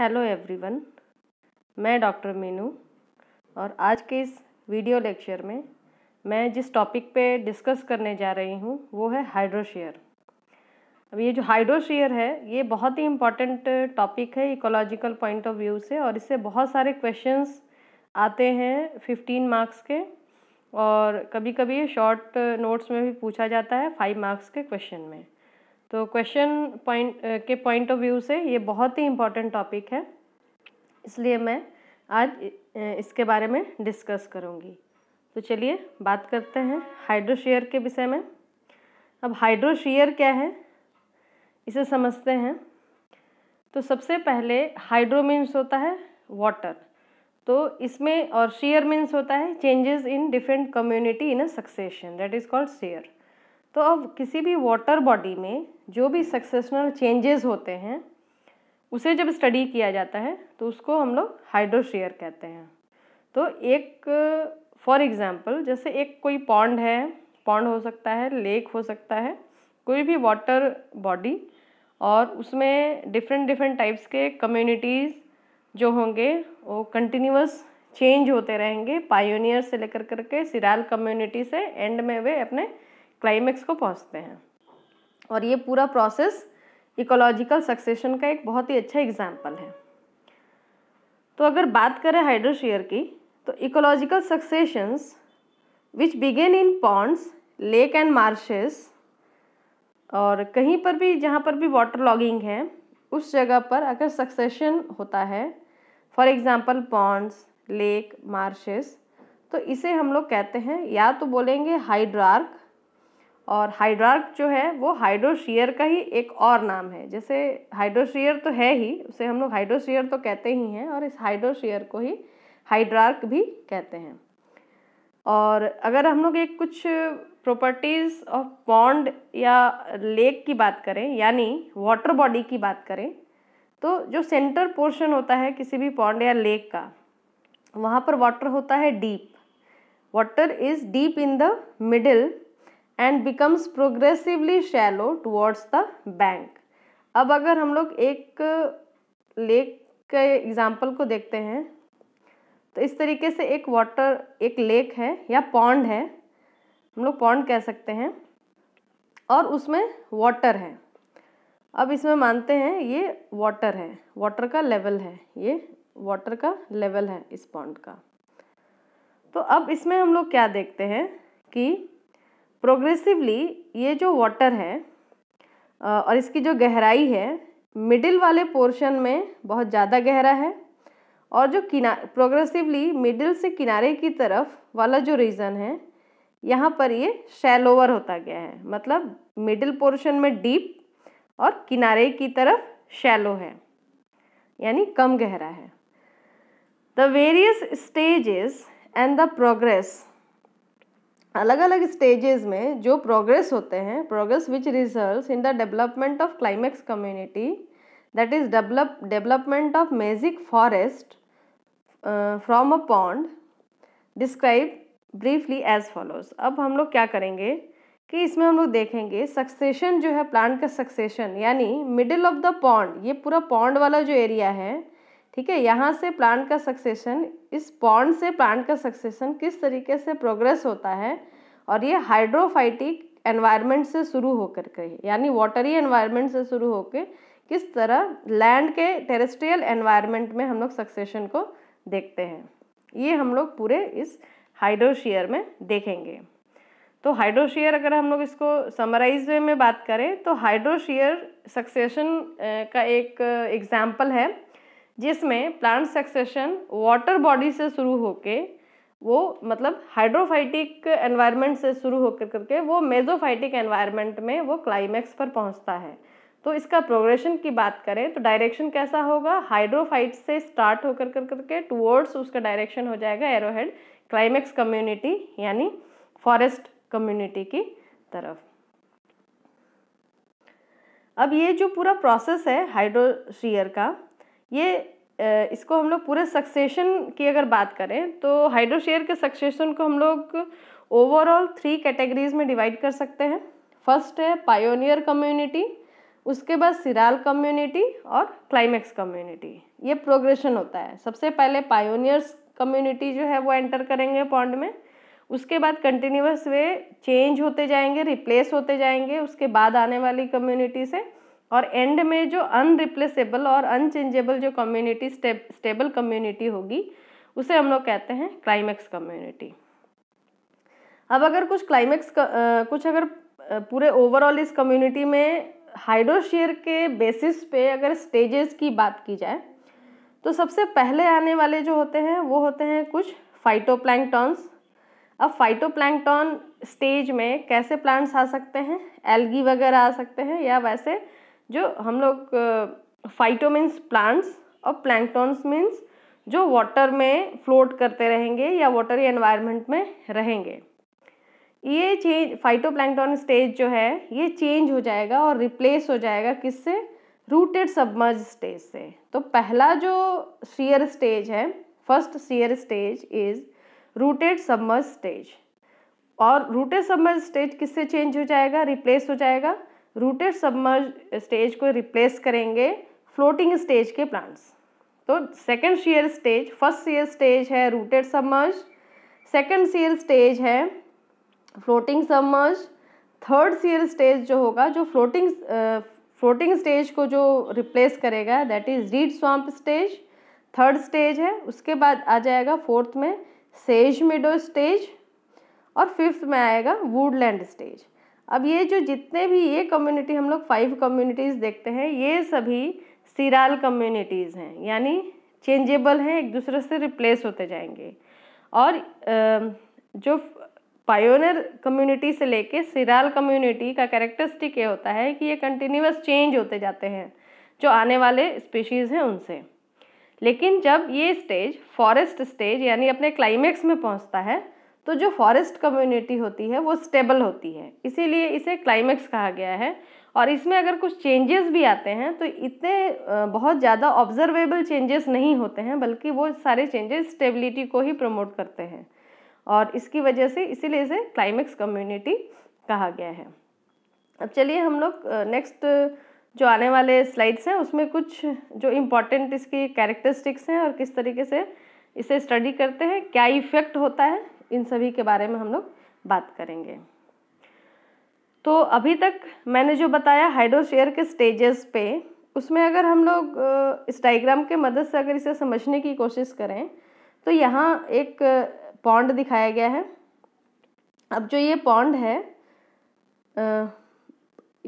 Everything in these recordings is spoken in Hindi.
हेलो एवरीवन मैं डॉक्टर मीनू और आज के इस वीडियो लेक्चर में मैं जिस टॉपिक पे डिस्कस करने जा रही हूँ वो है हाइड्रोशियर अब ये जो हाइड्रोशियर है ये बहुत ही इम्पॉर्टेंट टॉपिक है इकोलॉजिकल पॉइंट ऑफ व्यू से और इससे बहुत सारे क्वेश्चंस आते हैं फिफ्टीन मार्क्स के और कभी कभी शॉर्ट नोट्स में भी पूछा जाता है फाइव मार्क्स के क्वेश्चन में तो क्वेश्चन पॉइंट के पॉइंट ऑफ व्यू से ये बहुत ही इम्पॉर्टेंट टॉपिक है इसलिए मैं आज इसके बारे में डिस्कस करूँगी तो चलिए बात करते हैं हाइड्रोशियर के विषय में अब हाइड्रोशियर क्या है इसे समझते हैं तो सबसे पहले हाइड्रो मीन्स होता है वाटर तो इसमें और शेयर मीन्स होता है changes in different community in a succession that is called sere तो अब किसी भी वाटर बॉडी में जो भी सक्सेसनल चेंजेस होते हैं उसे जब स्टडी किया जाता है तो उसको हम लोग हाइड्रोशेयर कहते हैं तो एक फॉर एग्ज़ाम्पल जैसे एक कोई पॉन्ड है पॉन्ड हो सकता है लेक हो सकता है कोई भी वाटर बॉडी और उसमें डिफरेंट डिफरेंट टाइप्स के कम्युनिटीज़ जो होंगे वो कंटिन्यूस चेंज होते रहेंगे पायोनियर से लेकर करके सिराल कम्युनिटी से एंड में वे अपने क्लाइमेक्स को पहुंचते हैं और ये पूरा प्रोसेस इकोलॉजिकल सक्सेशन का एक बहुत ही अच्छा एग्जाम्पल है तो अगर बात करें हाइड्रोशियर की तो ecological successions which begin in ponds lake and marshes और कहीं पर भी जहाँ पर भी वाटर लॉगिंग है उस जगह पर अगर सक्सेशन होता है for example ponds lake marshes तो इसे हम लोग कहते हैं या तो बोलेंगे हाइड्रार्क और हाइड्रार्क जो है वो हाइड्रोशियर का ही एक और नाम है जैसे हाइड्रोशियर तो है ही उसे हम लोग हाइड्रोशियर तो कहते ही हैं और इस हाइड्रोशियर को ही हाइड्रार्क भी कहते हैं और अगर हम लोग एक कुछ प्रॉपर्टीज़ ऑफ पॉन्ड या लेक की बात करें यानी वाटर बॉडी की बात करें तो जो सेंटर पोर्शन होता है किसी भी पॉन्ड या लेक का वहाँ पर वाटर होता है deep water is deep in the middle and becomes progressively shallow towards the bank अब अगर हम लोग एक लेक के एग्जाम्पल को देखते हैं तो इस तरीके से एक वाटर एक लेक है या पौंड है हम लोग पौंड कह सकते हैं और उसमें वाटर है अब इसमें मानते हैं ये वाटर है वाटर का लेवल है ये वाटर का लेवल है इस पौंड का तो अब इसमें हम लोग क्या देखते हैं कि प्रोग्रेसिवली ये जो वाटर है और इसकी जो गहराई है मिडिल वाले पोर्शन में बहुत ज़्यादा गहरा है और जो किना प्रोग्रेसिवली मिडिल से किनारे की तरफ वाला जो रीज़न है यहाँ पर ये शैलोवर होता गया है मतलब मिडिल पोर्शन में डीप और किनारे की तरफ शैलो है यानी कम गहरा है the various stages and the progress अलग अलग स्टेजेस में जो प्रोग्रेस होते हैं progress which result in the development of climax community that is develop development of mesic forest from a pond describe briefly as follows अब हम लोग क्या करेंगे कि इसमें हम लोग देखेंगे सक्सेशन जो है प्लांट का सक्सेशन यानी मिडिल ऑफ द पॉन्ड ये पूरा पॉन्ड वाला जो एरिया है ठीक है यहाँ से प्लांट का सक्सेशन इस पॉन्ड से प्लांट का सक्सेशन किस तरीके से प्रोग्रेस होता है और ये हाइड्रोफाइटिक एनवायरनमेंट से शुरू होकर के यानी वाटरी एनवायरनमेंट से शुरू होकर किस तरह लैंड के टेरेस्ट्रियल एनवायरनमेंट में हम लोग सक्सेशन को देखते हैं ये हम लोग पूरे इस हाइड्रोशियर में देखेंगे तो हाइड्रोशियर अगर हम लोग इसको समराइज वे में बात करें तो हाइड्रोशियर सक्सेशन का एक एग्जाम्पल है जिसमें प्लांट सक्सेशन वाटर बॉडी से शुरू होके वो मतलब हाइड्रोफाइटिक एनवायरनमेंट से शुरू होकर करके वो मेजोफाइटिक एनवायरनमेंट में वो क्लाइमेक्स पर पहुंचता है तो इसका प्रोग्रेशन की बात करें तो डायरेक्शन कैसा होगा हाइड्रोफाइट से स्टार्ट होकर कर करके टुवर्ड्स उसका डायरेक्शन हो जाएगा एरोहेड क्लाइमेक्स कम्युनिटी यानी फॉरेस्ट कम्युनिटी की तरफ अब ये जो पूरा प्रोसेस है हाइड्रोशियर का ये इसको हम लोग पूरे सक्सेशन की अगर बात करें तो हाइड्रोशेयर के सक्सेशन को हम लोग ओवरऑल थ्री कैटेगरीज में डिवाइड कर सकते हैं फर्स्ट है पायोनियर कम्युनिटी उसके बाद सिराल कम्युनिटी और क्लाइमैक्स कम्युनिटी ये प्रोग्रेशन होता है सबसे पहले पायोनियर्स कम्युनिटी जो है वो एंटर करेंगे पॉन्ड में उसके बाद कंटिन्यूस वे चेंज होते जाएंगे रिप्लेस होते जाएंगे उसके बाद आने वाली कम्युनिटी से और एंड में जो अनरिप्लेसेबल और अनचेंजेबल जो कम्युनिटी स्टेबल कम्युनिटी होगी उसे हम लोग कहते हैं क्लाइमेक्स कम्युनिटी अब अगर कुछ क्लाइमेक्स कुछ अगर पूरे ओवरऑल इस कम्युनिटी में हाइड्रोशियर के बेसिस पे अगर स्टेजेस की बात की जाए तो सबसे पहले आने वाले जो होते हैं वो होते हैं कुछ फाइटोप्लैंकटॉन्स अब फाइटोप्लैंकटॉन स्टेज में कैसे प्लांट्स आ सकते हैं एल्गी वगैरह आ सकते हैं या वैसे जो हम लोग फाइटो मीन्स प्लांट्स और प्लैंकटॉन्स मीन्स जो वाटर में फ्लोट करते रहेंगे या वाटर एनवायरनमेंट में रहेंगे ये चेंज फाइटोप्लैंकटॉन स्टेज जो है ये चेंज हो जाएगा और रिप्लेस हो जाएगा किससे रूटेड सबमर्ज स्टेज से तो पहला जो सीयर स्टेज है first sere stage is rooted submerge stage और रूटेड सबमर्ज स्टेज किससे चेंज हो जाएगा रिप्लेस हो जाएगा रूटेड सबमर्ज स्टेज को रिप्लेस करेंगे फ्लोटिंग स्टेज के प्लांट्स तो second sere stage first sere stage है rooted submerge second sere stage है floating submerge third sere stage जो होगा जो फ्लोटिंग फ्लोटिंग स्टेज को जो रिप्लेस करेगा that is reed swamp stage third stage है उसके बाद आ जाएगा फोर्थ में सेज मिडो स्टेज और फिफ्थ में आएगा वुडलैंड स्टेज अब ये जो जितने भी ये कम्युनिटी हम लोग फाइव कम्युनिटीज़ देखते हैं ये सभी सिराल कम्युनिटीज़ हैं यानी चेंजेबल हैं एक दूसरे से रिप्लेस होते जाएंगे और जो पायोनर कम्युनिटी से लेके सिराल कम्युनिटी का कैरेक्टरिस्टिक ये होता है कि ये कंटिन्यूस चेंज होते जाते हैं जो आने वाले स्पीशीज़ हैं उनसे लेकिन जब ये स्टेज फॉरेस्ट स्टेज यानी अपने क्लाइमेक्स में पहुँचता है तो जो फॉरेस्ट कम्युनिटी होती है वो स्टेबल होती है इसीलिए इसे क्लाइमेक्स कहा गया है और इसमें अगर कुछ चेंजेस भी आते हैं तो इतने बहुत ज़्यादा ऑब्जर्वेबल चेंजेस नहीं होते हैं बल्कि वो सारे चेंजेस स्टेबिलिटी को ही प्रमोट करते हैं और इसकी वजह से इसीलिए इसे क्लाइमेक्स कम्युनिटी कहा गया है अब चलिए हम लोग नेक्स्ट जो आने वाले स्लाइड्स हैं उसमें कुछ जो इम्पॉर्टेंट इसकी कैरेक्टरिस्टिक्स हैं और किस तरीके से इसे स्टडी करते हैं क्या इफ़ेक्ट होता है इन सभी के बारे में हम लोग बात करेंगे तो अभी तक मैंने जो बताया हाइड्रोशेयर के स्टेजेस पे उसमें अगर हम लोग इस डाइग्राम के मदद से अगर इसे समझने की कोशिश करें तो यहाँ एक पॉन्ड दिखाया गया है अब जो ये पॉन्ड है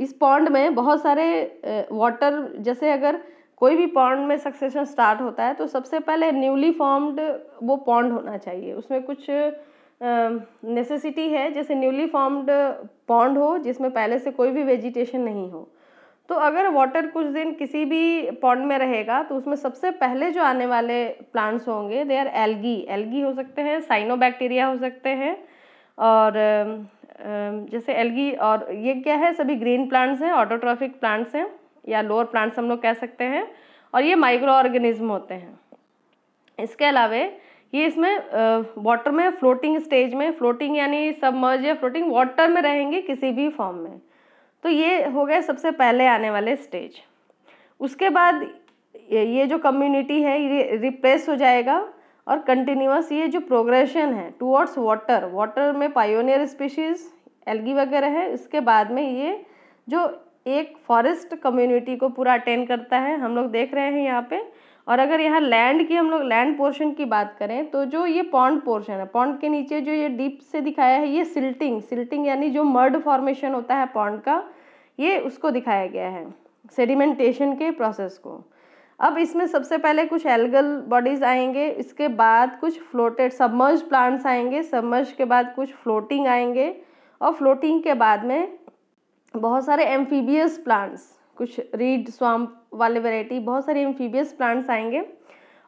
इस पॉन्ड में बहुत सारे वाटर जैसे अगर कोई भी पॉन्ड में सक्सेशन स्टार्ट होता है तो सबसे पहले न्यूली फॉर्म्ड वो पॉन्ड होना चाहिए उसमें कुछ नेसेसिटी uh, है जैसे न्यूली फॉर्म्ड पॉन्ड हो जिसमें पहले से कोई भी वेजिटेशन नहीं हो तो अगर वाटर कुछ दिन किसी भी पॉन्ड में रहेगा तो उसमें सबसे पहले जो आने वाले प्लांट्स होंगे दे आर एल्गी एल्गी हो सकते हैं साइनोबैक्टीरिया हो सकते हैं और जैसे एल्गी और ये क्या है सभी ग्रीन प्लांट्स हैं ऑटोट्रॉफिक प्लांट्स हैं या लोअर प्लांट्स हम लोग कह सकते हैं और ये माइक्रो ऑर्गेनिज्म होते हैं इसके अलावा ये इसमें वाटर में फ्लोटिंग स्टेज में फ्लोटिंग यानी सबमर्ज या फ्लोटिंग वाटर में रहेंगे किसी भी फॉर्म में तो ये हो गए सबसे पहले आने वाले स्टेज उसके बाद ये जो कम्युनिटी है ये रिप्लेस हो जाएगा और कंटिन्यूस ये जो प्रोग्रेशन है टूवर्ड्स वाटर वाटर में पायोनियर स्पीशीज़ एल्गी वगैरह है इसके बाद में ये जो एक फॉरेस्ट कम्युनिटी को पूरा अटेंड करता है हम लोग देख रहे हैं यहाँ पे और अगर यहाँ लैंड की हम लोग लैंड पोर्शन की बात करें तो जो ये पॉन्ड पोर्शन है पॉन्ड के नीचे जो ये डीप से दिखाया है ये सिल्टिंग सिल्टिंग यानी जो मर्ड फॉर्मेशन होता है पॉन्ड का ये उसको दिखाया गया है सेडिमेंटेशन के प्रोसेस को अब इसमें सबसे पहले कुछ एल्गल बॉडीज आएंगे इसके बाद कुछ फ्लोटेड सबमर्ज प्लांट्स आएंगे सबमर्ज के बाद कुछ फ्लोटिंग आएंगे और फ्लोटिंग के बाद में बहुत सारे एम्फीबियस प्लांट्स कुछ रीड स्वाम्प वाले वेराइटी बहुत सारे एम्फीबियस प्लांट्स आएंगे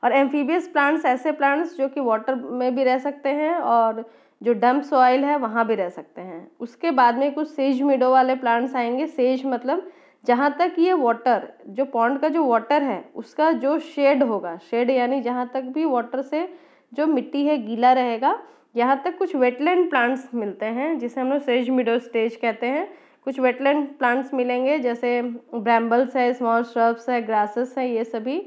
और एम्फीबियस प्लांट्स ऐसे प्लांट्स जो कि वाटर में भी रह सकते हैं और जो डम्प सॉइल है वहाँ भी रह सकते हैं उसके बाद में कुछ सेज मिडो वाले प्लांट्स आएंगे सेज मतलब जहाँ तक ये वाटर जो पॉन्ड का जो वाटर है उसका जो शेड होगा शेड यानी जहाँ तक भी वाटर से जो मिट्टी है गीला रहेगा यहाँ तक कुछ वेटलैंड प्लांट्स मिलते हैं जिसे हम लोग सेज मिडो स्टेज कहते हैं कुछ वेटलैंड प्लांट्स मिलेंगे जैसे ब्रैम्बल्स है स्मॉल श्रब्स है ग्रासेस हैं ये सभी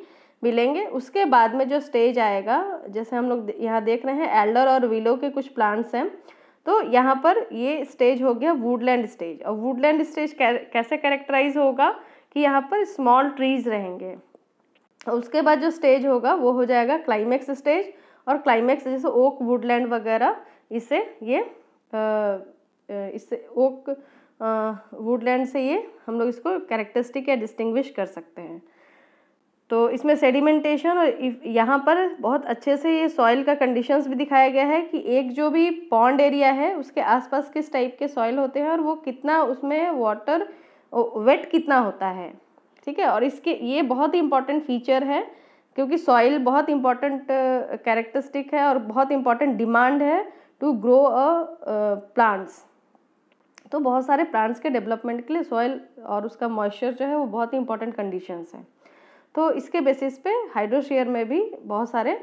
मिलेंगे उसके बाद में जो स्टेज आएगा जैसे हम लोग यहाँ देख रहे हैं एल्डर और विलो के कुछ प्लांट्स हैं तो यहाँ पर ये स्टेज हो गया वुडलैंड स्टेज और वुडलैंड स्टेज कैसे कैरेक्टराइज होगा कि यहाँ पर स्मॉल ट्रीज रहेंगे उसके बाद जो स्टेज होगा वो हो जाएगा क्लाइमैक्स स्टेज और क्लाइमैक्स जैसे ओक वुडलैंड वगैरह इसे ये इससे ओक वुडलैंड से ये हम लोग इसको कैरेक्टरिस्टिक या डिस्टिंग्विश कर सकते हैं तो इसमें सेडिमेंटेशन और यहाँ पर बहुत अच्छे से ये सॉइल का कंडीशंस भी दिखाया गया है कि एक जो भी पॉन्ड एरिया है उसके आसपास किस टाइप के सॉइल होते हैं और वो कितना उसमें वाटर वेट कितना होता है ठीक है और इसके ये बहुत ही इंपॉर्टेंट फीचर है क्योंकि सॉइल बहुत इंपॉर्टेंट कैरेक्टरिस्टिक है और बहुत इंपॉर्टेंट डिमांड है टू ग्रो अ प्लांट्स तो बहुत सारे प्लांट्स के डेवलपमेंट के लिए सॉइल और उसका मॉइस्चर जो है वो बहुत ही इंपॉर्टेंट कंडीशंस हैं तो इसके बेसिस पे हाइड्रोशेयर में भी बहुत सारे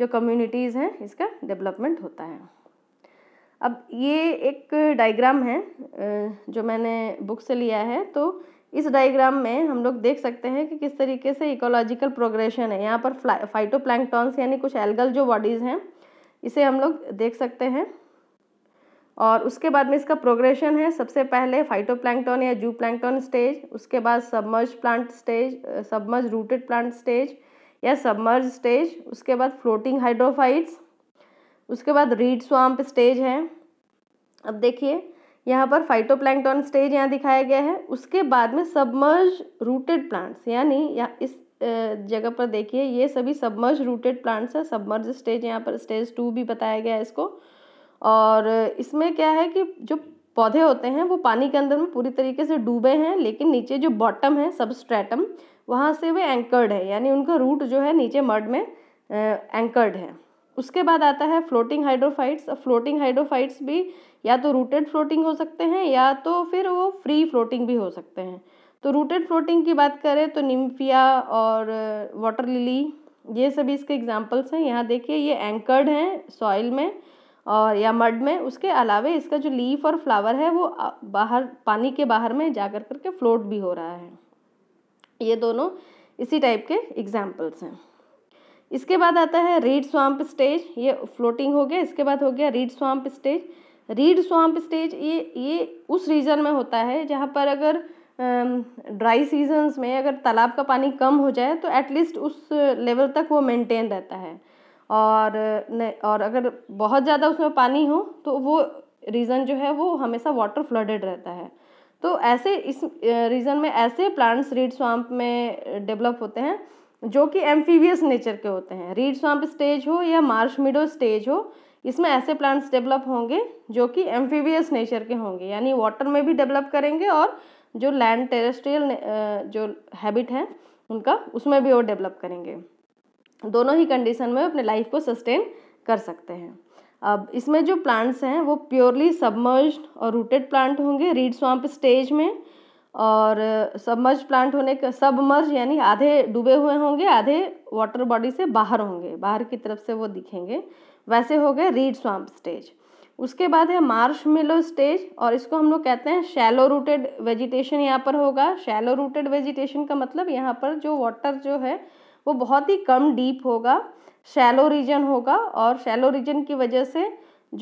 जो कम्युनिटीज़ हैं इसका डेवलपमेंट होता है अब ये एक डायग्राम है जो मैंने बुक से लिया है तो इस डायग्राम में हम लोग देख सकते हैं कि किस तरीके से इकोलॉजिकल प्रोग्रेशन है यहाँ पर फाइटोप्लैंक्टॉन्स यानी कुछ एल्गल जो बॉडीज़ हैं इसे हम लोग देख सकते हैं और उसके बाद में इसका प्रोग्रेशन है सबसे पहले फाइटोप्लैंक्टन या जू प्लैंक्टन स्टेज उसके बाद submerge plant stage submerge rooted plant stage या सबमर्ज स्टेज उसके बाद फ्लोटिंग हाइड्रोफाइट्स उसके बाद रीड स्वाम्प स्टेज है अब देखिए यहाँ पर फाइटोप्लैंक्टन स्टेज यहाँ दिखाया गया है उसके बाद में सबमर्ज रूटेड प्लांट्स यानी या इस जगह पर देखिए ये सभी सबमर्ज रूटेड प्लांट्स है सबमर्ज स्टेज यहाँ पर स्टेज टू भी बताया गया है इसको और इसमें क्या है कि जो पौधे होते हैं वो पानी के अंदर में पूरी तरीके से डूबे हैं लेकिन नीचे जो बॉटम है सब स्ट्रैटम वहाँ से वे एंकर्ड है यानी उनका रूट जो है नीचे मर्ड में एंकर्ड है उसके बाद आता है फ्लोटिंग हाइड्रोफाइट्स फ्लोटिंग हाइड्रोफाइट्स भी या तो रूटेड फ्लोटिंग हो सकते हैं या तो फिर वो फ्री फ्लोटिंग भी हो सकते हैं तो रूटेड फ्लोटिंग की बात करें तो निम्फिया और वाटर uh, लिली ये सभी इसके एग्जाम्पल्स हैं यहाँ देखिए ये एंकर्ड हैं सॉइल में और या मड में उसके अलावे इसका जो लीफ और फ्लावर है वो बाहर पानी के बाहर में जा कर करके फ्लोट भी हो रहा है ये दोनों इसी टाइप के एग्जाम्पल्स हैं इसके बाद आता है रीड स्वाम्प स्टेज ये फ्लोटिंग हो गया इसके बाद हो गया reed swamp stage reed swamp stage ये ये उस रीजन में होता है जहाँ पर अगर ड्राई सीजन्स में अगर तालाब का पानी कम हो जाए तो एटलीस्ट उस लेवल तक वो मेंटेन रहता है और न और अगर बहुत ज़्यादा उसमें पानी हो तो वो रीज़न जो है वो हमेशा वाटर फ्लडेड रहता है तो ऐसे इस रीज़न में ऐसे प्लांट्स रीड स्वाम्प में डेवलप होते हैं जो कि एम्फीवियस नेचर के होते हैं रीड स्वाम्प स्टेज हो या मार्श मिडो स्टेज हो इसमें ऐसे प्लांट्स डेवलप होंगे जो कि एम्फीवियस नेचर के होंगे यानी वाटर में भी डेवलप करेंगे और जो लैंड टेरेस्ट्रियल जो हैबिट है उनका उसमें भी वो डेवलप करेंगे दोनों ही कंडीशन में अपने लाइफ को सस्टेन कर सकते हैं अब इसमें जो प्लांट्स हैं वो प्योरली सबमर्ज और रूटेड प्लांट होंगे रीड स्वाम्प स्टेज में और सबमर्ज प्लांट होने का सबमर्ज यानी आधे डूबे हुए होंगे आधे वाटर बॉडी से बाहर होंगे बाहर की तरफ से वो दिखेंगे वैसे हो गए रीड स्वाम्प स्टेज उसके बाद है मार्श मिलो स्टेज और इसको हम लोग कहते हैं शैलो रूटेड वेजिटेशन यहाँ पर होगा शैलो रूटेड वेजिटेशन का मतलब यहाँ पर जो वाटर जो है वो बहुत ही कम डीप होगा शैलो रीजन होगा और शैलो रीजन की वजह से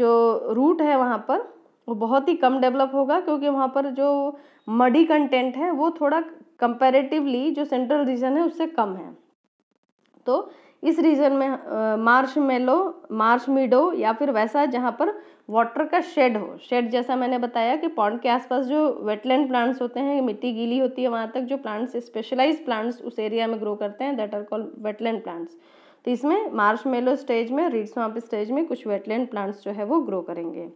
जो रूट है वहाँ पर वो बहुत ही कम डेवलप होगा क्योंकि वहाँ पर जो मडी कंटेंट है वो थोड़ा कंपैरेटिवली जो सेंट्रल रीजन है उससे कम है तो इस रीजन में मार्श मेलो मार्श मीडो या फिर वैसा जहाँ पर वाटर का शेड हो शेड जैसा मैंने बताया कि पॉन्ड के आसपास जो वेटलैंड प्लांट्स होते हैं मिट्टी गीली होती है वहाँ तक जो प्लांट्स स्पेशलाइज प्लांट्स उस एरिया में ग्रो करते हैं that are called wetland plants तो इसमें मार्श मेलो स्टेज में रीड स्वाप स्टेज में कुछ वेटलैंड प्लांट्स जो है वो ग्रो करेंगे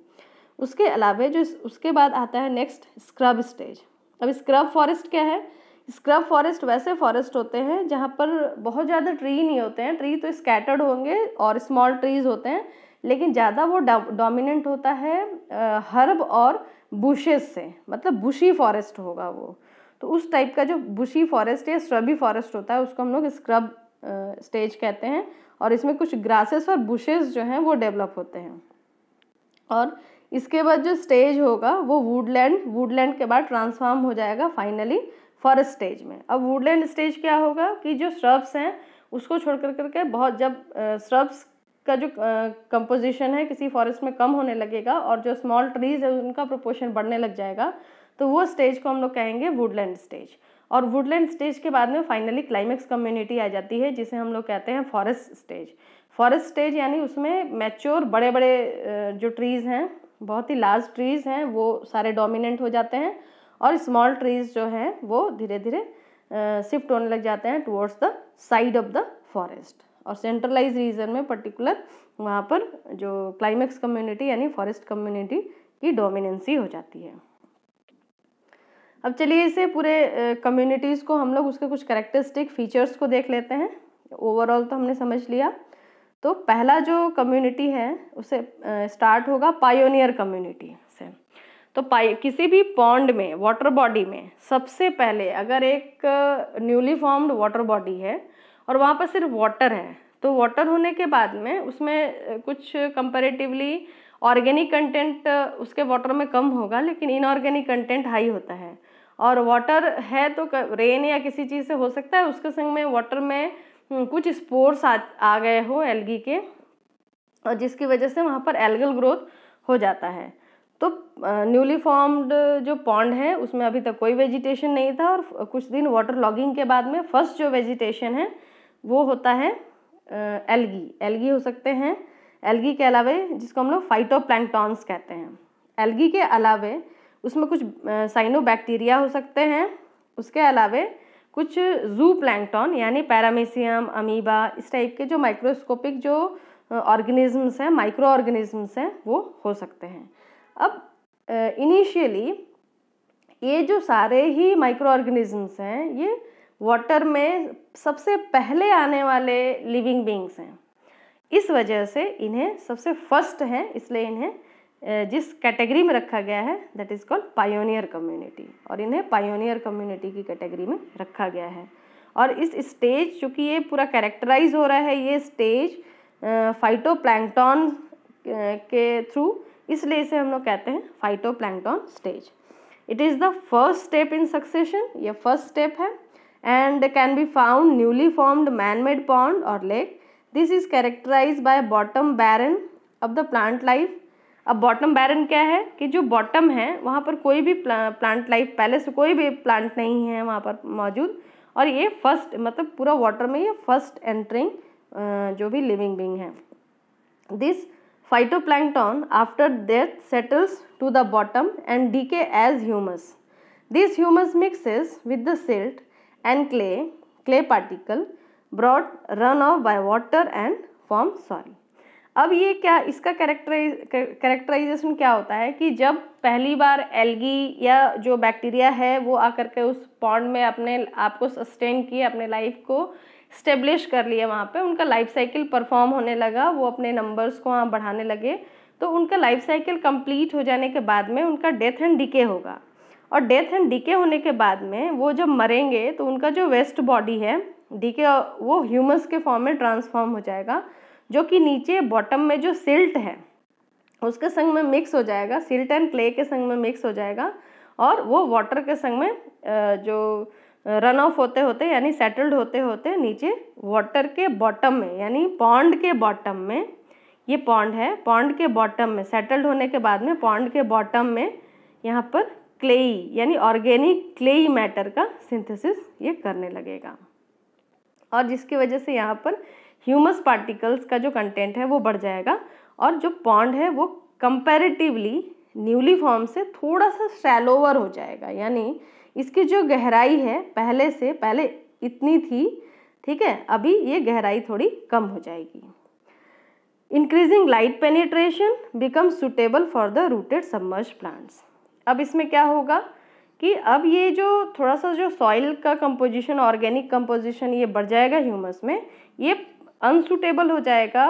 उसके अलावा जो उसके बाद आता है नेक्स्ट स्क्रब स्टेज अब स्क्रब फॉरेस्ट क्या है स्क्रब फॉरेस्ट वैसे फॉरेस्ट होते हैं जहाँ पर बहुत ज़्यादा ट्री नहीं होते हैं ट्री तो स्कैटर्ड होंगे और स्मॉल ट्रीज होते हैं लेकिन ज़्यादा वो डोमिनेंट होता है हर्ब और बुशेज से मतलब बुशी फॉरेस्ट होगा वो तो उस टाइप का जो बुशी फॉरेस्ट या स्क्रबी फॉरेस्ट होता है उसको हम लोग स्क्रब स्टेज कहते हैं और इसमें कुछ ग्रासेस और बुशेज जो हैं वो डेवलप होते हैं और इसके बाद जो स्टेज होगा वो वुडलैंड वुडलैंड के बाद ट्रांसफॉर्म हो जाएगा फाइनली फॉरेस्ट स्टेज में अब वुडलैंड स्टेज क्या होगा कि जो श्रब्स हैं उसको छोड़ कर करके बहुत जब श्रब्स का जो कंपोजिशन है किसी फॉरेस्ट में कम होने लगेगा और जो स्मॉल ट्रीज़ है उनका प्रोपोर्शन बढ़ने लग जाएगा तो वो स्टेज को हम लोग कहेंगे वुडलैंड स्टेज और वुडलैंड स्टेज के बाद में फाइनली क्लाइमेक्स कम्युनिटी आ जाती है जिसे हम लोग कहते हैं फॉरेस्ट स्टेज फॉरेस्ट स्टेज यानी उसमें मैच्योर बड़े बड़े जो ट्रीज़ हैं बहुत ही लार्ज ट्रीज़ हैं वो सारे डोमिनेंट हो जाते हैं और स्मॉल ट्रीज़ जो हैं वो धीरे धीरे शिफ्ट होने लग जाते हैं towards the side of the forest और सेंट्रलाइज रीजन में पर्टिकुलर वहाँ पर जो क्लाइमेक्स कम्युनिटी यानी फॉरेस्ट कम्युनिटी की डोमिनेंसी हो जाती है अब चलिए इसे पूरे कम्युनिटीज़ को हम लोग उसके कुछ करेक्टरिस्टिक फीचर्स को देख लेते हैं ओवरऑल तो हमने समझ लिया तो पहला जो कम्युनिटी है उसे स्टार्ट होगा पायोनियर कम्युनिटी से तो किसी भी पॉन्ड में वाटर बॉडी में सबसे पहले अगर एक न्यूली फॉर्म्ड वाटर बॉडी है और वहाँ पर सिर्फ वाटर है तो वाटर होने के बाद में उसमें कुछ कंपेरेटिवली ऑर्गेनिक कंटेंट उसके वाटर में कम होगा लेकिन इनऑर्गेनिक कंटेंट हाई होता है और वाटर है तो रेन या किसी चीज़ से हो सकता है उसके संग में वाटर में हम्म, कुछ स्पोर्स आ, आ गए हो एल्गी के और जिसकी वजह से वहाँ पर एल्गल ग्रोथ हो जाता है तो न्यूली फॉर्म्ड जो पॉन्ड है उसमें अभी तक कोई वेजिटेशन नहीं था और कुछ दिन वाटर लॉगिंग के बाद में फर्स्ट जो वेजिटेशन है वो होता है एलगी एलगी हो सकते हैं एलगी के अलावे जिसको हम लोग प्लैंकटॉन्स कहते हैं एलगी के अलावे उसमें कुछ साइनो बैक्टीरिया हो सकते हैं उसके अलावे कुछ जू प्लैंकटॉन यानी पैरामीसियम अमीबा इस टाइप के जो माइक्रोस्कोपिक जो ऑर्गेनिजम्स हैं माइक्रो ऑर्गेनिजम्स हैं वो हो सकते हैं अब इनिशियली ये जो सारे ही माइक्रो ऑर्गेनिजम्स हैं ये वाटर में सबसे पहले आने वाले लिविंग बींग्स हैं इस वजह से इन्हें सबसे फर्स्ट हैं इसलिए इन्हें जिस कैटेगरी में रखा गया है that is called pioneer community और इन्हें पायोनियर कम्युनिटी की कैटेगरी में रखा गया है और इस स्टेज चूँकि ये पूरा कैरेक्टराइज हो रहा है ये स्टेज फाइटो प्लैंकटॉन के थ्रू इसलिए इसे हम लोग कहते हैं phyto plankton stage it is the first step in succession ये फर्स्ट स्टेप है and can be found newly formed man made pond और lake this is characterized by bottom barren of the plant life अब बॉटम बैरन क्या है कि जो बॉटम है वहाँ पर कोई भी प्लांट लाइफ पहले से कोई भी प्लांट नहीं है वहाँ पर मौजूद और ये फर्स्ट मतलब पूरा वाटर में ये फर्स्ट एंट्रिंग जो भी लिविंग बींग है this phyto phytoplankton after death settles to the bottom and decay as humus this humus mixes with the silt and clay, clay particle brought run off by water and form soil. अब ये क्या इसका कैरेक्टराइज कैरेक्टराइजेशन क्या होता है कि जब पहली बार एल्गी या जो बैक्टीरिया है वो आकर के उस पॉन्ड में अपने आपको सस्टेन किए अपने लाइफ को स्टेब्लिश कर लिया वहाँ पे उनका लाइफ साइकिल परफॉर्म होने लगा वो अपने नंबर्स को वहाँ बढ़ाने लगे तो उनका लाइफ साइकिल कंप्लीट हो जाने के बाद में उनका डेथ एंड डिके होगा और डेथ एंड डीके होने के बाद में वो जब मरेंगे तो उनका जो वेस्ट बॉडी है डीके वो ह्यूमस के फॉर्म में ट्रांसफॉर्म हो जाएगा जो कि नीचे बॉटम में जो सिल्ट है उसके संग में मिक्स हो जाएगा सिल्ट एंड क्ले के संग में मिक्स हो जाएगा और वो वाटर के संग में जो रन ऑफ होते होते यानी सेटल्ड होते होते नीचे वाटर के बॉटम में यानी पॉन्ड के बॉटम में ये पॉन्ड है पॉन्ड के बॉटम में सेटल्ड होने के बाद में पॉन्ड के बॉटम में यहाँ पर क्लेई यानी ऑर्गेनिक क्लेई मैटर का सिंथेसिस ये करने लगेगा और जिसकी वजह से यहाँ पर ह्यूमस पार्टिकल्स का जो कंटेंट है वो बढ़ जाएगा और जो पॉन्ड है वो कंपैरेटिवली न्यूली फॉर्म से थोड़ा सा शैलोवर हो जाएगा यानी इसकी जो गहराई है पहले से पहले इतनी थी ठीक है अभी ये गहराई थोड़ी कम हो जाएगी increasing light penetration become suitable for the rooted submerge plants अब इसमें क्या होगा कि अब ये जो थोड़ा सा जो सॉइल का कंपोजिशन ऑर्गेनिक कंपोजिशन ये बढ़ जाएगा ह्यूमस में ये अनसुटेबल हो जाएगा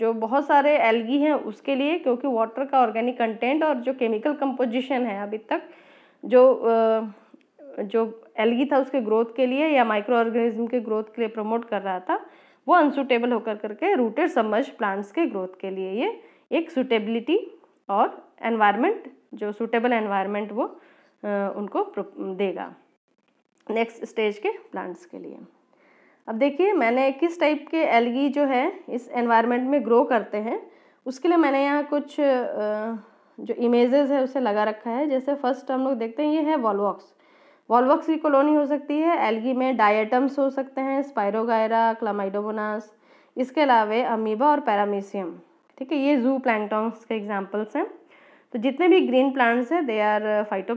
जो बहुत सारे एल्गी हैं उसके लिए क्योंकि वाटर का ऑर्गेनिक कंटेंट और जो केमिकल कंपोजिशन है अभी तक जो जो एल्गी था उसके ग्रोथ के लिए या माइक्रो ऑर्गेनिज्म के ग्रोथ के लिए प्रमोट कर रहा था वो अनसुटेबल होकर करके रूटेड समझ प्लांट्स के ग्रोथ के लिए ये एक सुटेबिलिटी और एनवायरमेंट जो सूटेबल एनवायरनमेंट वो उनको देगा नेक्स्ट स्टेज के प्लांट्स के लिए अब देखिए मैंने किस टाइप के एलगी जो है इस एनवायरनमेंट में ग्रो करते हैं उसके लिए मैंने यहाँ कुछ जो इमेजेस है उसे लगा रखा है जैसे फर्स्ट हम लोग देखते हैं ये है वॉलवॉक्स वॉलवॉक्स की कॉलोनी हो सकती है एलगी में डायटम्स हो सकते हैं स्पायरोगायरा क्लामाइडोबोनास इसके अलावा अमीबा और पैरामीशियम ठीक है ये जू प्लैंगटोंग्स के एग्जाम्पल्स हैं तो जितने भी ग्रीन प्लांट्स हैं दे आर फाइटो